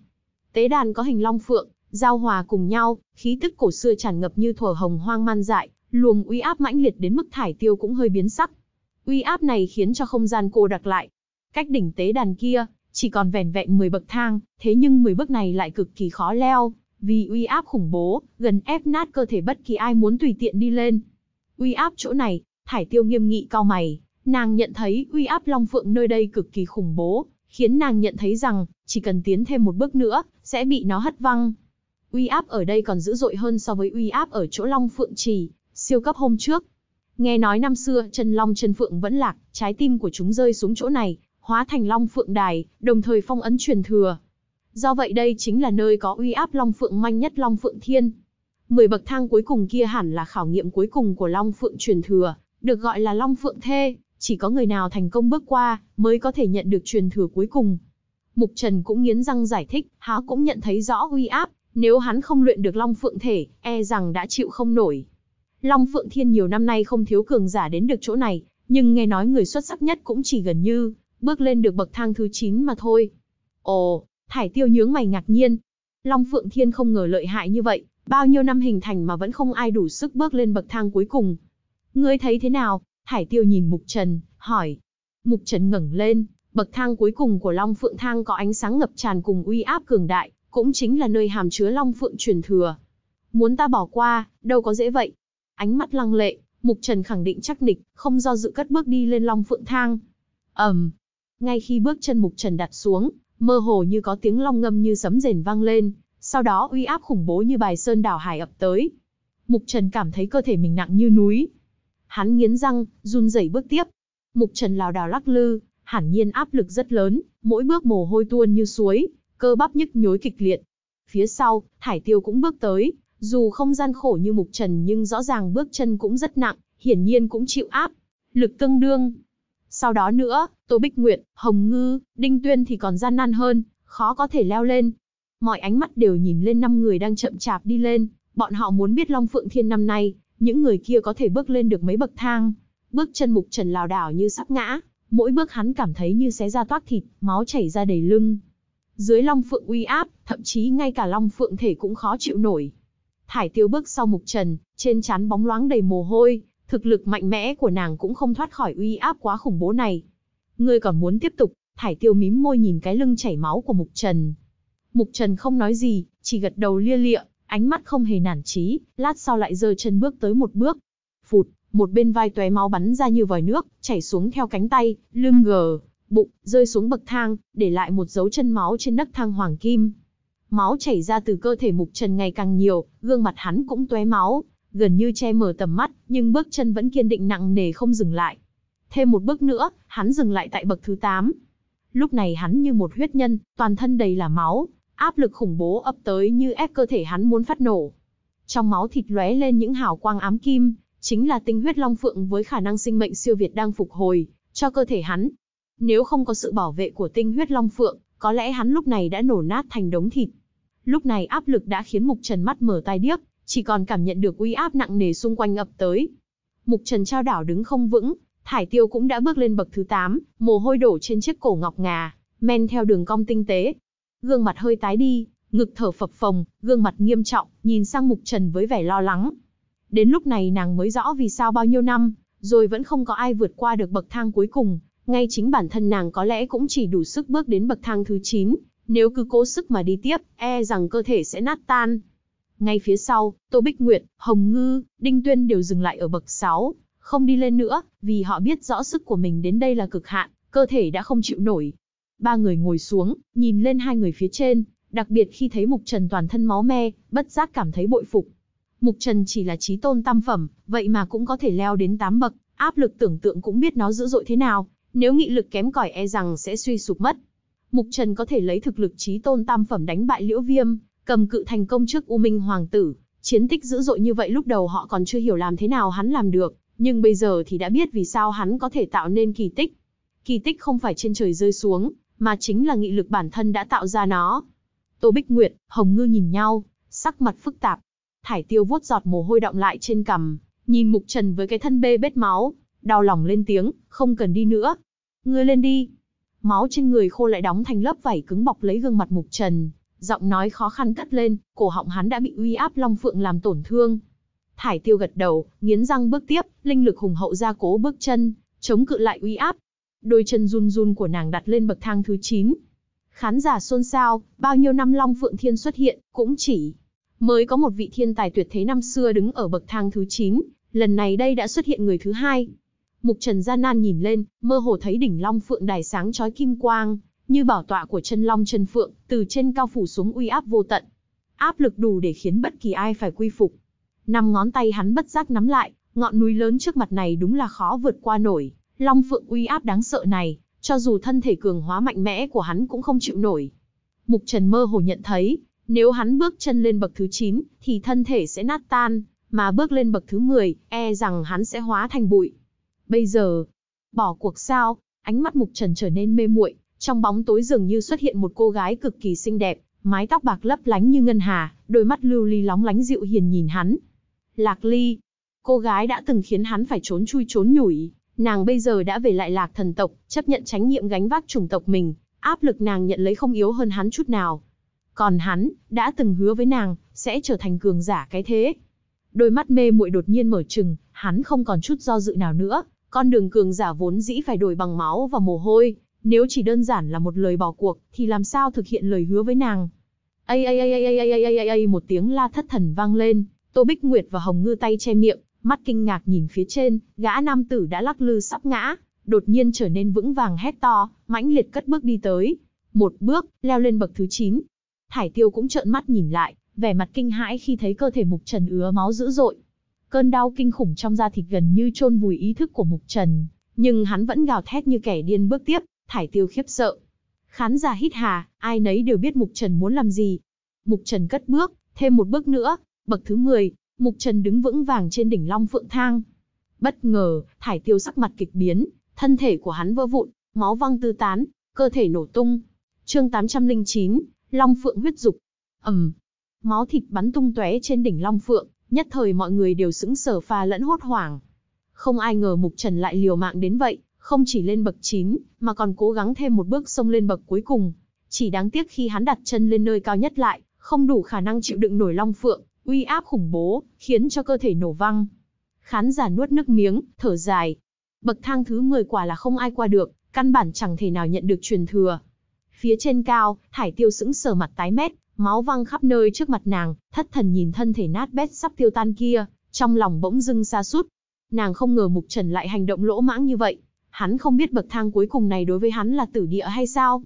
Tế đàn có hình long phượng, giao hòa cùng nhau, khí tức cổ xưa tràn ngập như thuở hồng hoang man dại, luồng uy áp mãnh liệt đến mức thải tiêu cũng hơi biến sắc. Uy áp này khiến cho không gian cô đặc lại, Cách đỉnh tế đàn kia, chỉ còn vẻn vẹn 10 bậc thang, thế nhưng 10 bước này lại cực kỳ khó leo, vì uy áp khủng bố, gần ép nát cơ thể bất kỳ ai muốn tùy tiện đi lên. Uy áp chỗ này, thải tiêu nghiêm nghị cao mày, nàng nhận thấy uy áp long phượng nơi đây cực kỳ khủng bố, khiến nàng nhận thấy rằng, chỉ cần tiến thêm một bước nữa, sẽ bị nó hất văng. Uy áp ở đây còn dữ dội hơn so với uy áp ở chỗ long phượng trì, siêu cấp hôm trước. Nghe nói năm xưa, Trần long Trần phượng vẫn lạc, trái tim của chúng rơi xuống chỗ này, hóa thành long phượng đài, đồng thời phong ấn truyền thừa. Do vậy đây chính là nơi có uy áp long phượng manh nhất long phượng thiên. Mười bậc thang cuối cùng kia hẳn là khảo nghiệm cuối cùng của long phượng truyền thừa, được gọi là long phượng thê, chỉ có người nào thành công bước qua mới có thể nhận được truyền thừa cuối cùng. Mục Trần cũng nghiến răng giải thích, há cũng nhận thấy rõ uy áp, nếu hắn không luyện được Long Phượng Thể, e rằng đã chịu không nổi. Long Phượng Thiên nhiều năm nay không thiếu cường giả đến được chỗ này, nhưng nghe nói người xuất sắc nhất cũng chỉ gần như bước lên được bậc thang thứ 9 mà thôi. Ồ, thải tiêu nhướng mày ngạc nhiên. Long Phượng Thiên không ngờ lợi hại như vậy, bao nhiêu năm hình thành mà vẫn không ai đủ sức bước lên bậc thang cuối cùng. Ngươi thấy thế nào? Thải tiêu nhìn Mục Trần, hỏi. Mục Trần ngẩng lên, bậc thang cuối cùng của Long Phượng Thang có ánh sáng ngập tràn cùng uy áp cường đại, cũng chính là nơi hàm chứa Long Phượng truyền thừa. Muốn ta bỏ qua, đâu có dễ vậy. Ánh mắt lăng lệ, Mục Trần khẳng định chắc nịch, không do dự cất bước đi lên Long Phượng Thang. Ầm, ngay khi bước chân mục trần đặt xuống, mơ hồ như có tiếng long ngâm như sấm rền vang lên, sau đó uy áp khủng bố như bài sơn đảo hải ập tới. Mục trần cảm thấy cơ thể mình nặng như núi. Hắn nghiến răng, run rẩy bước tiếp. Mục trần lào đảo lắc lư, hẳn nhiên áp lực rất lớn, mỗi bước mồ hôi tuôn như suối, cơ bắp nhức nhối kịch liệt. Phía sau, thải tiêu cũng bước tới, dù không gian khổ như mục trần nhưng rõ ràng bước chân cũng rất nặng, hiển nhiên cũng chịu áp. Lực tương đương, sau đó nữa, Tô Bích Nguyệt, Hồng Ngư, Đinh Tuyên thì còn gian nan hơn, khó có thể leo lên. Mọi ánh mắt đều nhìn lên năm người đang chậm chạp đi lên, bọn họ muốn biết Long Phượng Thiên năm nay, những người kia có thể bước lên được mấy bậc thang. Bước chân Mục Trần lảo đảo như sắp ngã, mỗi bước hắn cảm thấy như xé ra toát thịt, máu chảy ra đầy lưng. Dưới Long Phượng uy áp, thậm chí ngay cả Long Phượng thể cũng khó chịu nổi. Thải Tiêu bước sau Mục Trần, trên trán bóng loáng đầy mồ hôi, Thực lực mạnh mẽ của nàng cũng không thoát khỏi uy áp quá khủng bố này. Ngươi còn muốn tiếp tục, thải tiêu mím môi nhìn cái lưng chảy máu của Mục Trần. Mục Trần không nói gì, chỉ gật đầu lia lịa, ánh mắt không hề nản trí. lát sau lại giơ chân bước tới một bước. Phụt, một bên vai tóe máu bắn ra như vòi nước, chảy xuống theo cánh tay, lưng gờ, bụng, rơi xuống bậc thang, để lại một dấu chân máu trên nấc thang hoàng kim. Máu chảy ra từ cơ thể Mục Trần ngày càng nhiều, gương mặt hắn cũng tóe máu, gần như che mở tầm mắt, nhưng bước chân vẫn kiên định nặng nề không dừng lại. Thêm một bước nữa, hắn dừng lại tại bậc thứ 8. Lúc này hắn như một huyết nhân, toàn thân đầy là máu, áp lực khủng bố ập tới như ép cơ thể hắn muốn phát nổ. Trong máu thịt lóe lên những hào quang ám kim, chính là tinh huyết long phượng với khả năng sinh mệnh siêu việt đang phục hồi cho cơ thể hắn. Nếu không có sự bảo vệ của tinh huyết long phượng, có lẽ hắn lúc này đã nổ nát thành đống thịt. Lúc này áp lực đã khiến Mục Trần mắt mở tai điếc, chỉ còn cảm nhận được uy áp nặng nề xung quanh ập tới. Mục Trần trao đảo đứng không vững, Thải Tiêu cũng đã bước lên bậc thứ 8, mồ hôi đổ trên chiếc cổ ngọc ngà, men theo đường cong tinh tế. Gương mặt hơi tái đi, ngực thở phập phồng, gương mặt nghiêm trọng, nhìn sang Mục Trần với vẻ lo lắng. Đến lúc này nàng mới rõ vì sao bao nhiêu năm, rồi vẫn không có ai vượt qua được bậc thang cuối cùng, ngay chính bản thân nàng có lẽ cũng chỉ đủ sức bước đến bậc thang thứ 9, nếu cứ cố sức mà đi tiếp, e rằng cơ thể sẽ nát tan. Ngay phía sau, Tô Bích Nguyệt, Hồng Ngư, Đinh Tuyên đều dừng lại ở bậc 6, không đi lên nữa, vì họ biết rõ sức của mình đến đây là cực hạn, cơ thể đã không chịu nổi. Ba người ngồi xuống, nhìn lên hai người phía trên, đặc biệt khi thấy Mục Trần toàn thân máu me, bất giác cảm thấy bội phục. Mục Trần chỉ là trí tôn tam phẩm, vậy mà cũng có thể leo đến 8 bậc, áp lực tưởng tượng cũng biết nó dữ dội thế nào, nếu nghị lực kém cỏi e rằng sẽ suy sụp mất. Mục Trần có thể lấy thực lực trí tôn tam phẩm đánh bại Liễu Viêm, cầm cự thành công trước U Minh Hoàng tử, chiến tích dữ dội như vậy lúc đầu họ còn chưa hiểu làm thế nào hắn làm được, nhưng bây giờ thì đã biết vì sao hắn có thể tạo nên kỳ tích. Kỳ tích không phải trên trời rơi xuống, mà chính là nghị lực bản thân đã tạo ra nó. Tô Bích Nguyệt, Hồng Ngư nhìn nhau, sắc mặt phức tạp. Thải tiêu vuốt giọt mồ hôi động lại trên cằm, nhìn Mục Trần với cái thân bê bết máu, đau lòng lên tiếng, không cần đi nữa. Ngươi lên đi. Máu trên người khô lại đóng thành lớp vảy cứng bọc lấy gương mặt Mục Trần, Giọng nói khó khăn cất lên, cổ họng hắn đã bị uy áp long phượng làm tổn thương. Thải tiêu gật đầu, nghiến răng bước tiếp, linh lực hùng hậu ra cố bước chân, chống cự lại uy áp. Đôi chân run run của nàng đặt lên bậc thang thứ 9. Khán giả xôn xao, bao nhiêu năm Long Phượng Thiên xuất hiện, cũng chỉ mới có một vị thiên tài tuyệt thế năm xưa đứng ở bậc thang thứ 9, lần này đây đã xuất hiện người thứ hai. Mục Trần Gia Nan nhìn lên, mơ hồ thấy đỉnh Long Phượng đài sáng chói kim quang, như bảo tọa của chân long chân phượng, từ trên cao phủ xuống uy áp vô tận. Áp lực đủ để khiến bất kỳ ai phải quy phục. Năm ngón tay hắn bất giác nắm lại, ngọn núi lớn trước mặt này đúng là khó vượt qua nổi, long phượng uy áp đáng sợ này, cho dù thân thể cường hóa mạnh mẽ của hắn cũng không chịu nổi. Mục Trần mơ hồ nhận thấy, nếu hắn bước chân lên bậc thứ 9, thì thân thể sẽ nát tan, mà bước lên bậc thứ 10, e rằng hắn sẽ hóa thành bụi. Bây giờ, bỏ cuộc sao? Ánh mắt Mục Trần trở nên mê muội, trong bóng tối dường như xuất hiện một cô gái cực kỳ xinh đẹp, mái tóc bạc lấp lánh như ngân hà, đôi mắt lưu ly lóng lánh dịu hiền nhìn hắn. Lạc Ly, cô gái đã từng khiến hắn phải trốn chui trốn nhủi, nàng bây giờ đã về lại Lạc thần tộc, chấp nhận trách nhiệm gánh vác chủng tộc mình, áp lực nàng nhận lấy không yếu hơn hắn chút nào. Còn hắn, đã từng hứa với nàng, sẽ trở thành cường giả cái thế. Đôi mắt mê muội đột nhiên mở trừng, hắn không còn chút do dự nào nữa, con đường cường giả vốn dĩ phải đổi bằng máu và mồ hôi, nếu chỉ đơn giản là một lời bỏ cuộc, thì làm sao thực hiện lời hứa với nàng? a a a a a a a a ây một tiếng la thất thần vang lên, Tô Bích Nguyệt và Hồng Ngư tay che miệng, mắt kinh ngạc nhìn phía trên, gã nam tử đã lắc lư sắp ngã, đột nhiên trở nên vững vàng hét to, mãnh liệt cất bước đi tới. Một bước, leo lên bậc thứ 9. Thải tiêu cũng trợn mắt nhìn lại, vẻ mặt kinh hãi khi thấy cơ thể mục trần ứa máu dữ dội. Cơn đau kinh khủng trong da thịt gần như chôn vùi ý thức của mục trần, nhưng hắn vẫn gào thét như kẻ điên bước tiếp, Thải Tiêu khiếp sợ. Khán giả hít hà, ai nấy đều biết Mục Trần muốn làm gì. Mục Trần cất bước, thêm một bước nữa, bậc thứ 10, Mục Trần đứng vững vàng trên đỉnh Long Phượng Thang. Bất ngờ, Thải Tiêu sắc mặt kịch biến, thân thể của hắn vỡ vụn, máu văng tứ tán, cơ thể nổ tung. Chương 809, Long Phượng huyết dục. Ầm. máu thịt bắn tung tóe trên đỉnh Long Phượng, nhất thời mọi người đều sững sờ pha lẫn hốt hoảng. Không ai ngờ Mục Trần lại liều mạng đến vậy, không chỉ lên bậc 9, mà còn cố gắng thêm một bước xông lên bậc cuối cùng. Chỉ đáng tiếc khi hắn đặt chân lên nơi cao nhất lại, không đủ khả năng chịu đựng nổi long phượng, uy áp khủng bố, khiến cho cơ thể nổ văng. Khán giả nuốt nước miếng, thở dài. Bậc thang thứ 10 quả là không ai qua được, căn bản chẳng thể nào nhận được truyền thừa. Phía trên cao, thải tiêu sững sờ mặt tái mét, máu văng khắp nơi trước mặt nàng, thất thần nhìn thân thể nát bét sắp tiêu tan kia, trong lòng bỗng dưng xa sút Nàng không ngờ Mục Trần lại hành động lỗ mãng như vậy, Hắn không biết bậc thang cuối cùng này đối với hắn là tử địa hay sao?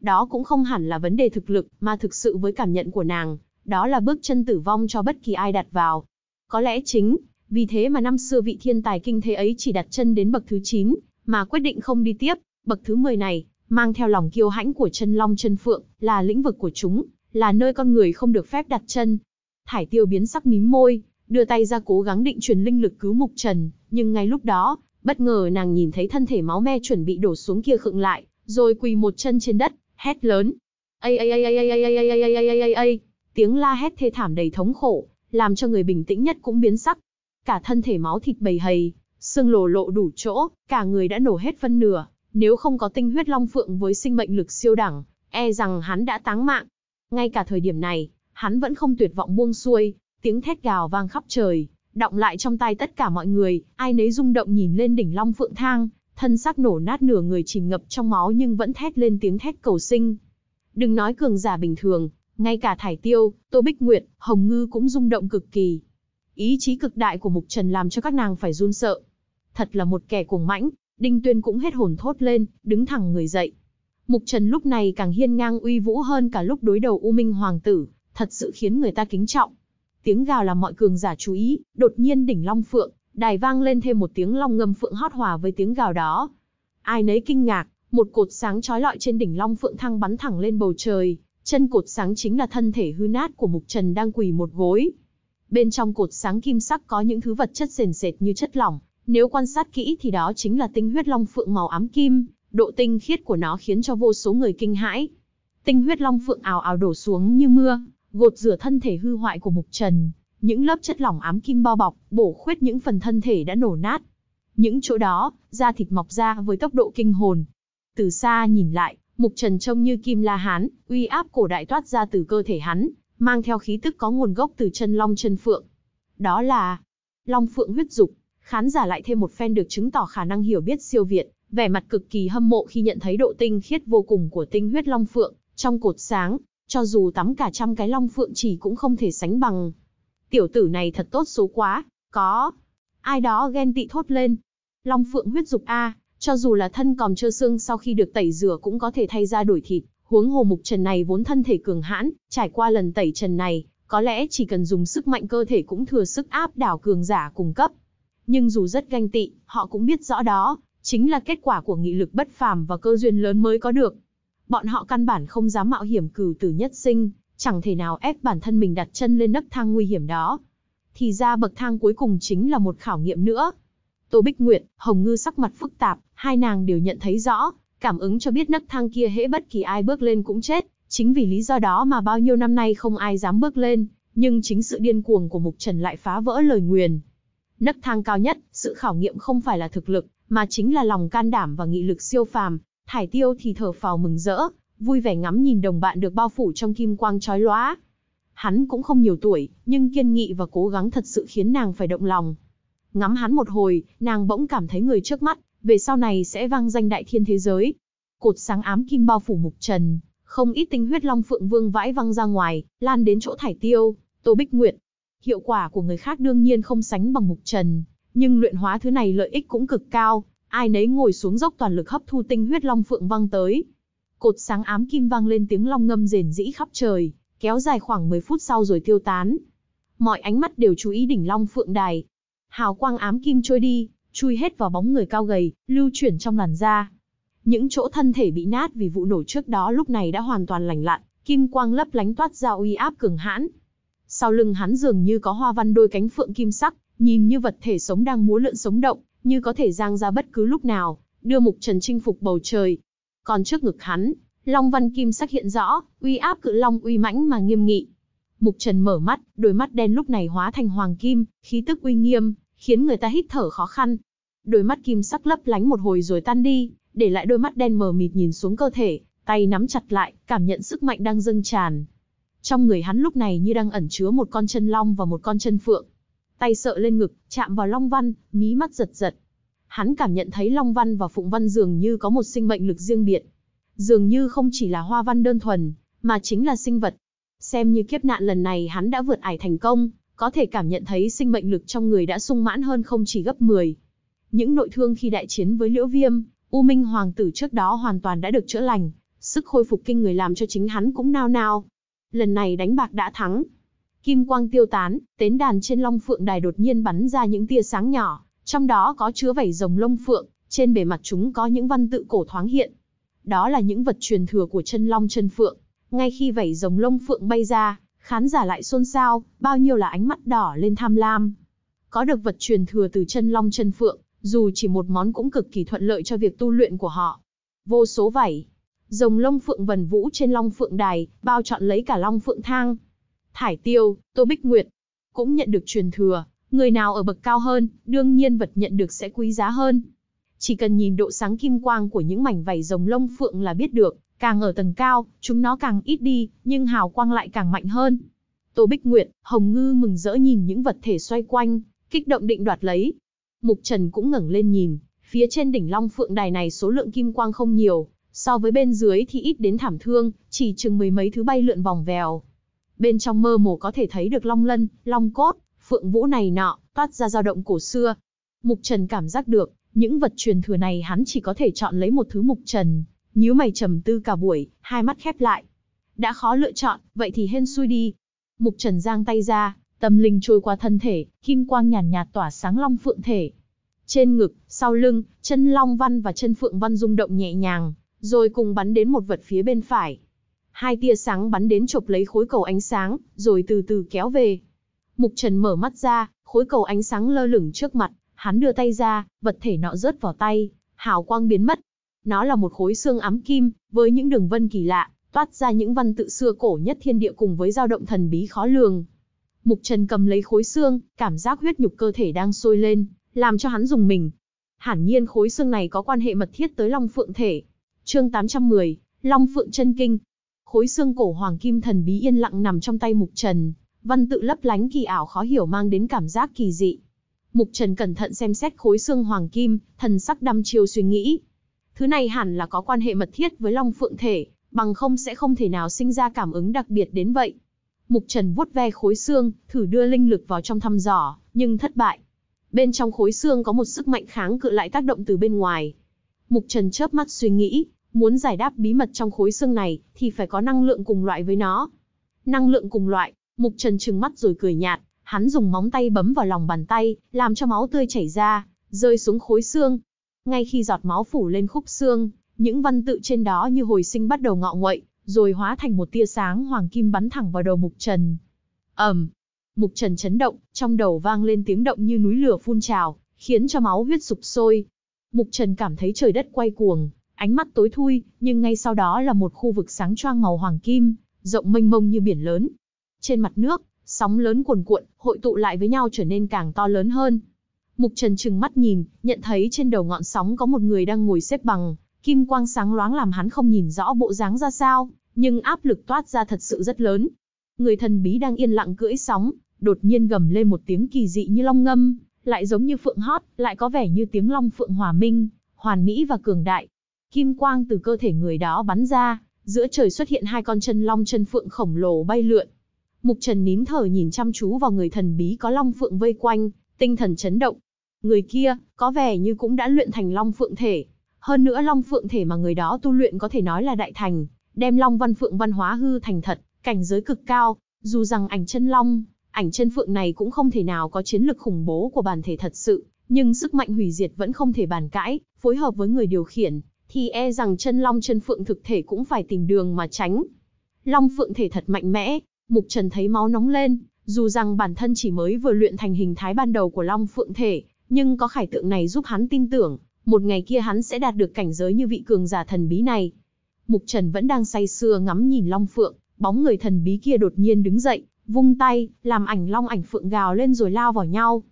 Đó cũng không hẳn là vấn đề thực lực, mà thực sự với cảm nhận của nàng, đó là bước chân tử vong cho bất kỳ ai đặt vào. Có lẽ chính, vì thế mà năm xưa vị thiên tài kinh thế ấy chỉ đặt chân đến bậc thứ 9, mà quyết định không đi tiếp, bậc thứ 10 này, mang theo lòng kiêu hãnh của chân long chân phượng, là lĩnh vực của chúng, là nơi con người không được phép đặt chân. Thải tiêu biến sắc mím môi, đưa tay ra cố gắng định truyền linh lực cứu mục trần, nhưng ngay lúc đó, Bất ngờ nàng nhìn thấy thân thể máu me chuẩn bị đổ xuống kia khựng lại, rồi quỳ một chân trên đất, hét lớn. Ây ây ây ây ây ây ây ây ây ây ây ây. Tiếng la hét thê thảm đầy thống khổ, làm cho người bình tĩnh nhất cũng biến sắc. Cả thân thể máu thịt bầy hầy, xương lồ lộ đủ chỗ, cả người đã nổ hết phân nửa, nếu không có tinh huyết long phượng với sinh mệnh lực siêu đẳng, e rằng hắn đã táng mạng. Ngay cả thời điểm này, hắn vẫn không tuyệt vọng buông xuôi, tiếng thét gào vang khắp trời, Động lại trong tay tất cả mọi người, ai nấy rung động nhìn lên đỉnh Long Phượng Thang, thân xác nổ nát nửa người chìm ngập trong máu nhưng vẫn thét lên tiếng thét cầu sinh. Đừng nói cường giả bình thường, ngay cả Thải Tiêu, Tô Bích Nguyệt, Hồng Ngư cũng rung động cực kỳ. Ý chí cực đại của Mục Trần làm cho các nàng phải run sợ. Thật là một kẻ cuồng mãnh, Đinh Tuyên cũng hết hồn thốt lên, đứng thẳng người dậy. Mục Trần lúc này càng hiên ngang uy vũ hơn cả lúc đối đầu U Minh Hoàng tử, thật sự khiến người ta kính trọng. Tiếng gào làm mọi cường giả chú ý, đột nhiên đỉnh Long Phượng, đài vang lên thêm một tiếng long ngâm phượng hót hòa với tiếng gào đó. Ai nấy kinh ngạc, một cột sáng trói lọi trên đỉnh Long Phượng thăng bắn thẳng lên bầu trời, chân cột sáng chính là thân thể hư nát của Mục Trần đang quỳ một gối. Bên trong cột sáng kim sắc có những thứ vật chất sền sệt như chất lỏng, nếu quan sát kỹ thì đó chính là tinh huyết long phượng màu ám kim, độ tinh khiết của nó khiến cho vô số người kinh hãi. Tinh huyết long phượng ào ào đổ xuống như mưa, gột rửa thân thể hư hoại của Mục Trần, những lớp chất lỏng ám kim bao bọc, bổ khuyết những phần thân thể đã nổ nát. Những chỗ đó, da thịt mọc ra với tốc độ kinh hồn. Từ xa nhìn lại, Mục Trần trông như kim la hán, uy áp cổ đại toát ra từ cơ thể hắn, mang theo khí tức có nguồn gốc từ chân long chân phượng. Đó là Long Phượng huyết dục, khán giả lại thêm một phen được chứng tỏ khả năng hiểu biết siêu việt, vẻ mặt cực kỳ hâm mộ khi nhận thấy độ tinh khiết vô cùng của tinh huyết Long Phượng trong cột sáng, cho dù tắm cả trăm cái long phượng chỉ cũng không thể sánh bằng. Tiểu tử này thật tốt số quá, có. Ai đó ghen tị thốt lên. Long phượng huyết dục A, cho dù là thân còm trơ xương sau khi được tẩy rửa cũng có thể thay ra đổi thịt, huống hồ mục trần này vốn thân thể cường hãn, trải qua lần tẩy trần này, có lẽ chỉ cần dùng sức mạnh cơ thể cũng thừa sức áp đảo cường giả cung cấp. Nhưng dù rất ganh tị, họ cũng biết rõ đó, chính là kết quả của nghị lực bất phàm và cơ duyên lớn mới có được. Bọn họ căn bản không dám mạo hiểm cừu tử nhất sinh, chẳng thể nào ép bản thân mình đặt chân lên nấc thang nguy hiểm đó. Thì ra bậc thang cuối cùng chính là một khảo nghiệm nữa. Tô Bích Nguyệt, Hồng Ngư sắc mặt phức tạp, hai nàng đều nhận thấy rõ, cảm ứng cho biết nấc thang kia hễ bất kỳ ai bước lên cũng chết, chính vì lý do đó mà bao nhiêu năm nay không ai dám bước lên, nhưng chính sự điên cuồng của Mục Trần lại phá vỡ lời nguyền. Nấc thang cao nhất, sự khảo nghiệm không phải là thực lực, mà chính là lòng can đảm và nghị lực siêu phàm, Thải Tiêu thì thở phào mừng rỡ, vui vẻ ngắm nhìn đồng bạn được bao phủ trong kim quang chói lóa. Hắn cũng không nhiều tuổi, nhưng kiên nghị và cố gắng thật sự khiến nàng phải động lòng. Ngắm hắn một hồi, nàng bỗng cảm thấy người trước mắt, về sau này sẽ vang danh đại thiên thế giới. Cột sáng ám kim bao phủ mục trần, không ít tinh huyết long phượng vương vãi văng ra ngoài, lan đến chỗ thải tiêu, tô bích nguyện. Hiệu quả của người khác đương nhiên không sánh bằng mục trần, nhưng luyện hóa thứ này lợi ích cũng cực cao, Ai nấy ngồi xuống dốc toàn lực hấp thu tinh huyết long phượng văng tới. Cột sáng ám kim vang lên tiếng long ngâm rền rĩ khắp trời, kéo dài khoảng 10 phút sau rồi tiêu tán. Mọi ánh mắt đều chú ý đỉnh long phượng đài. Hào quang ám kim trôi đi, chui hết vào bóng người cao gầy, lưu chuyển trong làn da. Những chỗ thân thể bị nát vì vụ nổ trước đó lúc này đã hoàn toàn lành lặn, kim quang lấp lánh toát ra uy áp cường hãn. Sau lưng hắn dường như có hoa văn đôi cánh phượng kim sắc, nhìn như vật thể sống đang múa lượn sống động, như có thể giang ra bất cứ lúc nào, đưa Mục Trần chinh phục bầu trời. Còn trước ngực hắn, Long Văn Kim sắc hiện rõ, uy áp cự long uy mãnh mà nghiêm nghị. Mục Trần mở mắt, đôi mắt đen lúc này hóa thành hoàng kim, khí tức uy nghiêm, khiến người ta hít thở khó khăn. Đôi mắt kim sắc lấp lánh một hồi rồi tan đi, để lại đôi mắt đen mờ mịt nhìn xuống cơ thể, tay nắm chặt lại, cảm nhận sức mạnh đang dâng tràn. Trong người hắn lúc này như đang ẩn chứa một con chân long và một con chân phượng, tay sợ lên ngực, chạm vào Long Văn, mí mắt giật giật. Hắn cảm nhận thấy Long Văn và Phụng Văn dường như có một sinh mệnh lực riêng biệt. Dường như không chỉ là hoa văn đơn thuần, mà chính là sinh vật. Xem như kiếp nạn lần này hắn đã vượt ải thành công, có thể cảm nhận thấy sinh mệnh lực trong người đã sung mãn hơn không chỉ gấp 10. Những nội thương khi đại chiến với Liễu Viêm, U Minh Hoàng tử trước đó hoàn toàn đã được chữa lành, sức khôi phục kinh người làm cho chính hắn cũng nao nao. Lần này đánh bạc đã thắng, Kim quang tiêu tán, tến đàn trên long phượng đài đột nhiên bắn ra những tia sáng nhỏ, trong đó có chứa vảy rồng Long phượng, trên bề mặt chúng có những văn tự cổ thoáng hiện. Đó là những vật truyền thừa của chân long chân phượng. Ngay khi vảy rồng Long phượng bay ra, khán giả lại xôn xao, bao nhiêu là ánh mắt đỏ lên tham lam. Có được vật truyền thừa từ chân long chân phượng, dù chỉ một món cũng cực kỳ thuận lợi cho việc tu luyện của họ. Vô số vảy, rồng Long phượng vần vũ trên long phượng đài, bao chọn lấy cả long phượng thang, Hải Tiêu, Tô Bích Nguyệt, cũng nhận được truyền thừa, người nào ở bậc cao hơn, đương nhiên vật nhận được sẽ quý giá hơn. Chỉ cần nhìn độ sáng kim quang của những mảnh vảy rồng lông phượng là biết được, càng ở tầng cao, chúng nó càng ít đi, nhưng hào quang lại càng mạnh hơn. Tô Bích Nguyệt, Hồng Ngư mừng rỡ nhìn những vật thể xoay quanh, kích động định đoạt lấy. Mục Trần cũng ngẩng lên nhìn, phía trên đỉnh Long Phượng Đài này số lượng kim quang không nhiều, so với bên dưới thì ít đến thảm thương, chỉ chừng mười mấy thứ bay lượn vòng vèo, Bên trong mơ hồ có thể thấy được long lân, long cốt, phượng vũ này nọ, toát ra dao động cổ xưa. Mục Trần cảm giác được, những vật truyền thừa này hắn chỉ có thể chọn lấy một thứ Mục Trần, nhíu mày trầm tư cả buổi, hai mắt khép lại. Đã khó lựa chọn, vậy thì hên xui đi. Mục Trần giang tay ra, tâm linh trôi qua thân thể, kim quang nhàn nhạt tỏa sáng long phượng thể. Trên ngực, sau lưng, chân long văn và chân phượng văn rung động nhẹ nhàng, rồi cùng bắn đến một vật phía bên phải. Hai tia sáng bắn đến chộp lấy khối cầu ánh sáng, rồi từ từ kéo về. Mục Trần mở mắt ra, khối cầu ánh sáng lơ lửng trước mặt, hắn đưa tay ra, vật thể nọ rớt vào tay, hào quang biến mất. Nó là một khối xương ám kim, với những đường vân kỳ lạ, toát ra những văn tự xưa cổ nhất thiên địa cùng với dao động thần bí khó lường. Mục Trần cầm lấy khối xương, cảm giác huyết nhục cơ thể đang sôi lên, làm cho hắn dùng mình. Hẳn nhiên khối xương này có quan hệ mật thiết tới Long Phượng thể. Chương 810, Long Phượng chân kinh, Khối xương cổ hoàng kim thần bí yên lặng nằm trong tay Mục Trần, văn tự lấp lánh kỳ ảo khó hiểu mang đến cảm giác kỳ dị. Mục Trần cẩn thận xem xét khối xương hoàng kim, thần sắc đăm chiêu suy nghĩ. Thứ này hẳn là có quan hệ mật thiết với Long Phượng thể, bằng không sẽ không thể nào sinh ra cảm ứng đặc biệt đến vậy. Mục Trần vuốt ve khối xương, thử đưa linh lực vào trong thăm dò, nhưng thất bại. Bên trong khối xương có một sức mạnh kháng cự lại tác động từ bên ngoài. Mục Trần chớp mắt suy nghĩ, Muốn giải đáp bí mật trong khối xương này, thì phải có năng lượng cùng loại với nó. Năng lượng cùng loại, Mục Trần trừng mắt rồi cười nhạt, hắn dùng móng tay bấm vào lòng bàn tay, làm cho máu tươi chảy ra, rơi xuống khối xương. Ngay khi giọt máu phủ lên khúc xương, những văn tự trên đó như hồi sinh bắt đầu ngọ nguậy, rồi hóa thành một tia sáng hoàng kim bắn thẳng vào đầu Mục Trần. Ầm. Mục Trần chấn động, trong đầu vang lên tiếng động như núi lửa phun trào, khiến cho máu huyết sụp sôi. Mục Trần cảm thấy trời đất quay cuồng, ánh mắt tối thui, nhưng ngay sau đó là một khu vực sáng choang màu hoàng kim, rộng mênh mông như biển lớn. Trên mặt nước, sóng lớn cuồn cuộn, hội tụ lại với nhau trở nên càng to lớn hơn. Mục Trần chừng mắt nhìn, nhận thấy trên đầu ngọn sóng có một người đang ngồi xếp bằng, kim quang sáng loáng làm hắn không nhìn rõ bộ dáng ra sao, nhưng áp lực toát ra thật sự rất lớn. Người thần bí đang yên lặng cưỡi sóng, đột nhiên gầm lên một tiếng kỳ dị như long ngâm, lại giống như phượng hót, lại có vẻ như tiếng long phượng hòa minh, hoàn mỹ và cường đại, Kim quang từ cơ thể người đó bắn ra, giữa trời xuất hiện hai con chân long chân phượng khổng lồ bay lượn. Mục Trần nín thở nhìn chăm chú vào người thần bí có long phượng vây quanh, tinh thần chấn động. Người kia, có vẻ như cũng đã luyện thành long phượng thể. Hơn nữa long phượng thể mà người đó tu luyện có thể nói là đại thành, đem long văn phượng văn hóa hư thành thật, cảnh giới cực cao. Dù rằng ảnh chân long, ảnh chân phượng này cũng không thể nào có chiến lực khủng bố của bản thể thật sự, nhưng sức mạnh hủy diệt vẫn không thể bàn cãi, phối hợp với người điều khiển, thì e rằng chân long chân phượng thực thể cũng phải tìm đường mà tránh. Long phượng thể thật mạnh mẽ, Mục Trần thấy máu nóng lên, dù rằng bản thân chỉ mới vừa luyện thành hình thái ban đầu của long phượng thể, nhưng có khải tượng này giúp hắn tin tưởng, một ngày kia hắn sẽ đạt được cảnh giới như vị cường giả thần bí này. Mục Trần vẫn đang say sưa ngắm nhìn long phượng, bóng người thần bí kia đột nhiên đứng dậy, vung tay, làm ảnh long ảnh phượng gào lên rồi lao vào nhau.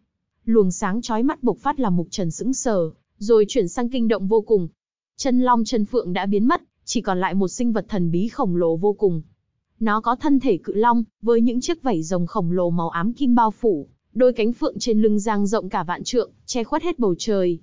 Luồng sáng chói mắt bộc phát làm Mục Trần sững sờ, rồi chuyển sang kinh động vô cùng, Chân long chân phượng đã biến mất, chỉ còn lại một sinh vật thần bí khổng lồ vô cùng. Nó có thân thể cự long, với những chiếc vảy rồng khổng lồ màu ám kim bao phủ, đôi cánh phượng trên lưng giang rộng cả vạn trượng, che khuất hết bầu trời.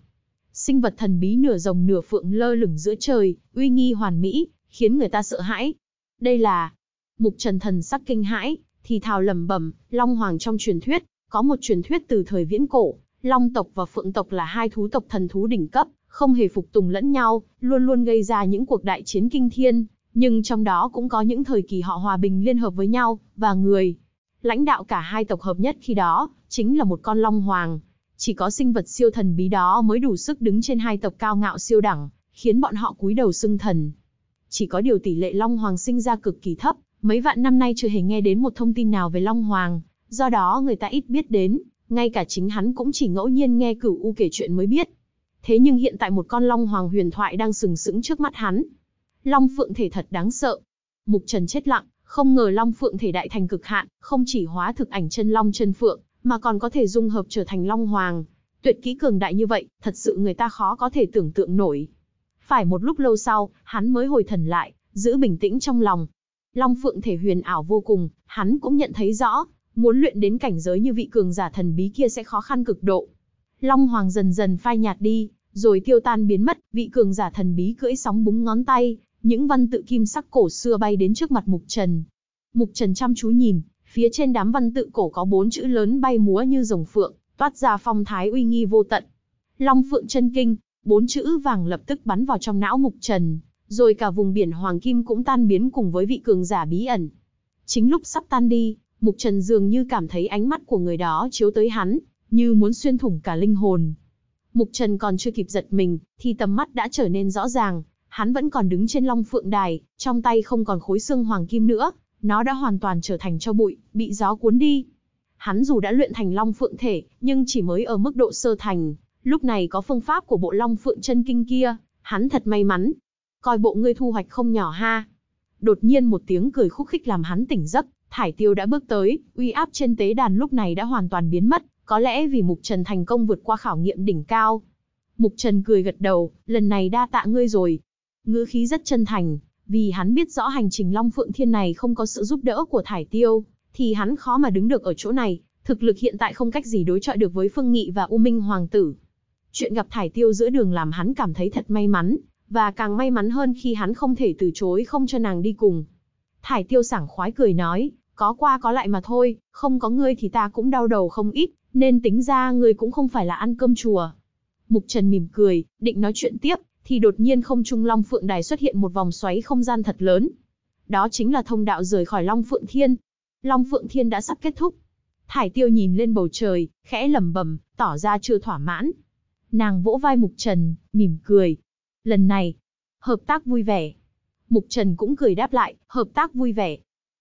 Sinh vật thần bí nửa rồng nửa phượng lơ lửng giữa trời, uy nghi hoàn mỹ, khiến người ta sợ hãi. Đây là Mục Trần thần sắc kinh hãi, thì thào lẩm bẩm, Long Hoàng trong truyền thuyết, có một truyền thuyết từ thời viễn cổ, Long tộc và Phượng tộc là hai thú tộc thần thú đỉnh cấp, không hề phục tùng lẫn nhau, luôn luôn gây ra những cuộc đại chiến kinh thiên, nhưng trong đó cũng có những thời kỳ họ hòa bình liên hợp với nhau, và người lãnh đạo cả hai tộc hợp nhất khi đó, chính là một con long hoàng. Chỉ có sinh vật siêu thần bí đó mới đủ sức đứng trên hai tộc cao ngạo siêu đẳng, khiến bọn họ cúi đầu xưng thần. Chỉ có điều tỷ lệ long hoàng sinh ra cực kỳ thấp, mấy vạn năm nay chưa hề nghe đến một thông tin nào về long hoàng, do đó người ta ít biết đến, ngay cả chính hắn cũng chỉ ngẫu nhiên nghe cửu u kể chuyện mới biết. Thế nhưng hiện tại một con long hoàng huyền thoại đang sừng sững trước mắt hắn. Long phượng thể thật đáng sợ. Mục Trần chết lặng, không ngờ long phượng thể đại thành cực hạn, không chỉ hóa thực ảnh chân long chân phượng, mà còn có thể dung hợp trở thành long hoàng. Tuyệt kỹ cường đại như vậy, thật sự người ta khó có thể tưởng tượng nổi. Phải một lúc lâu sau, hắn mới hồi thần lại, giữ bình tĩnh trong lòng. Long phượng thể huyền ảo vô cùng, hắn cũng nhận thấy rõ, muốn luyện đến cảnh giới như vị cường giả thần bí kia sẽ khó khăn cực độ. Long Hoàng dần dần phai nhạt đi, rồi tiêu tan biến mất, vị cường giả thần bí cưỡi sóng búng ngón tay, những văn tự kim sắc cổ xưa bay đến trước mặt Mục Trần. Mục Trần chăm chú nhìn, phía trên đám văn tự cổ có bốn chữ lớn bay múa như rồng phượng, toát ra phong thái uy nghi vô tận. Long Phượng Chân Kinh, bốn chữ vàng lập tức bắn vào trong não Mục Trần, rồi cả vùng biển hoàng kim cũng tan biến cùng với vị cường giả bí ẩn. Chính lúc sắp tan đi, Mục Trần dường như cảm thấy ánh mắt của người đó chiếu tới hắn, như muốn xuyên thủng cả linh hồn, Mục Trần còn chưa kịp giật mình, thì tầm mắt đã trở nên rõ ràng, hắn vẫn còn đứng trên long phượng đài, trong tay không còn khối xương hoàng kim nữa, nó đã hoàn toàn trở thành cho bụi, bị gió cuốn đi. Hắn dù đã luyện thành long phượng thể, nhưng chỉ mới ở mức độ sơ thành, lúc này có phương pháp của bộ long phượng chân kinh kia, hắn thật may mắn. Coi bộ ngươi thu hoạch không nhỏ ha. Đột nhiên một tiếng cười khúc khích làm hắn tỉnh giấc, thải tiêu đã bước tới, uy áp trên tế đàn lúc này đã hoàn toàn biến mất, có lẽ vì Mục Trần thành công vượt qua khảo nghiệm đỉnh cao. Mục Trần cười gật đầu, lần này đa tạ ngươi rồi. Ngữ khí rất chân thành, vì hắn biết rõ hành trình Long Phượng Thiên này không có sự giúp đỡ của Thải Tiêu, thì hắn khó mà đứng được ở chỗ này, thực lực hiện tại không cách gì đối chọi được với Phương Nghị và U Minh Hoàng Tử. Chuyện gặp Thải Tiêu giữa đường làm hắn cảm thấy thật may mắn, và càng may mắn hơn khi hắn không thể từ chối không cho nàng đi cùng. Thải Tiêu sảng khoái cười nói, có qua có lại mà thôi, không có ngươi thì ta cũng đau đầu không ít, nên tính ra người cũng không phải là ăn cơm chùa. Mục Trần mỉm cười, định nói chuyện tiếp, thì đột nhiên không trung Long Phượng Đài xuất hiện một vòng xoáy không gian thật lớn. Đó chính là thông đạo rời khỏi Long Phượng Thiên. Long Phượng Thiên đã sắp kết thúc. Thải Tiêu nhìn lên bầu trời, khẽ lẩm bẩm, tỏ ra chưa thỏa mãn. Nàng vỗ vai Mục Trần, mỉm cười. Lần này, hợp tác vui vẻ. Mục Trần cũng cười đáp lại, hợp tác vui vẻ.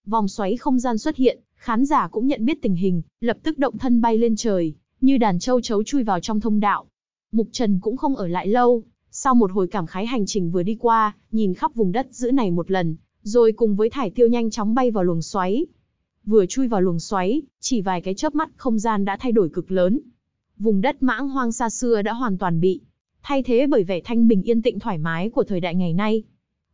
Vòng xoáy không gian xuất hiện, Khán giả cũng nhận biết tình hình, lập tức động thân bay lên trời, như đàn châu chấu chui vào trong thông đạo. Mục Trần cũng không ở lại lâu, sau một hồi cảm khái hành trình vừa đi qua, nhìn khắp vùng đất giữ này một lần, rồi cùng với thải tiêu nhanh chóng bay vào luồng xoáy. Vừa chui vào luồng xoáy, chỉ vài cái chớp mắt không gian đã thay đổi cực lớn. Vùng đất mãng hoang xa xưa đã hoàn toàn bị thay thế bởi vẻ thanh bình yên tĩnh thoải mái của thời đại ngày nay.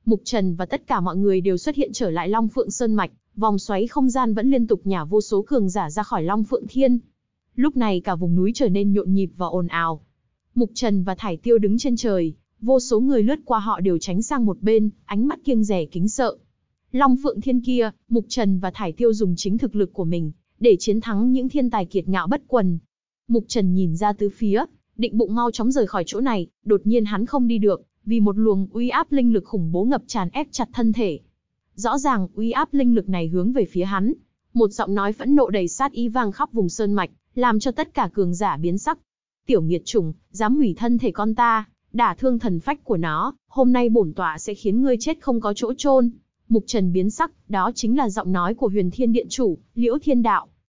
Mục Trần và tất cả mọi người đều xuất hiện trở lại Long Phượng Sơn Mạch, vòng xoáy không gian vẫn liên tục nhả vô số cường giả ra khỏi Long Phượng Thiên. Lúc này cả vùng núi trở nên nhộn nhịp và ồn ào. Mục Trần và Thải Tiêu đứng trên trời, vô số người lướt qua họ đều tránh sang một bên, ánh mắt kiêng rẻ kính sợ. Long Phượng Thiên kia, Mục Trần và Thải Tiêu dùng chính thực lực của mình, để chiến thắng những thiên tài kiệt ngạo bất quần. Mục Trần nhìn ra tứ phía, định bụng mau chóng rời khỏi chỗ này, đột nhiên hắn không đi được, vì một luồng uy áp linh lực khủng bố ngập tràn ép chặt thân thể. Rõ ràng uy áp linh lực này hướng về phía hắn, một giọng nói phẫn nộ đầy sát ý vang khắp vùng sơn mạch, làm cho tất cả cường giả biến sắc. Tiểu nghiệt trùng, dám hủy thân thể con ta, đả thương thần phách của nó, hôm nay bổn tọa sẽ khiến ngươi chết không có chỗ chôn. Mục Trần biến sắc, đó chính là giọng nói của Huyền Thiên Điện chủ, Liễu Thiên Đạo.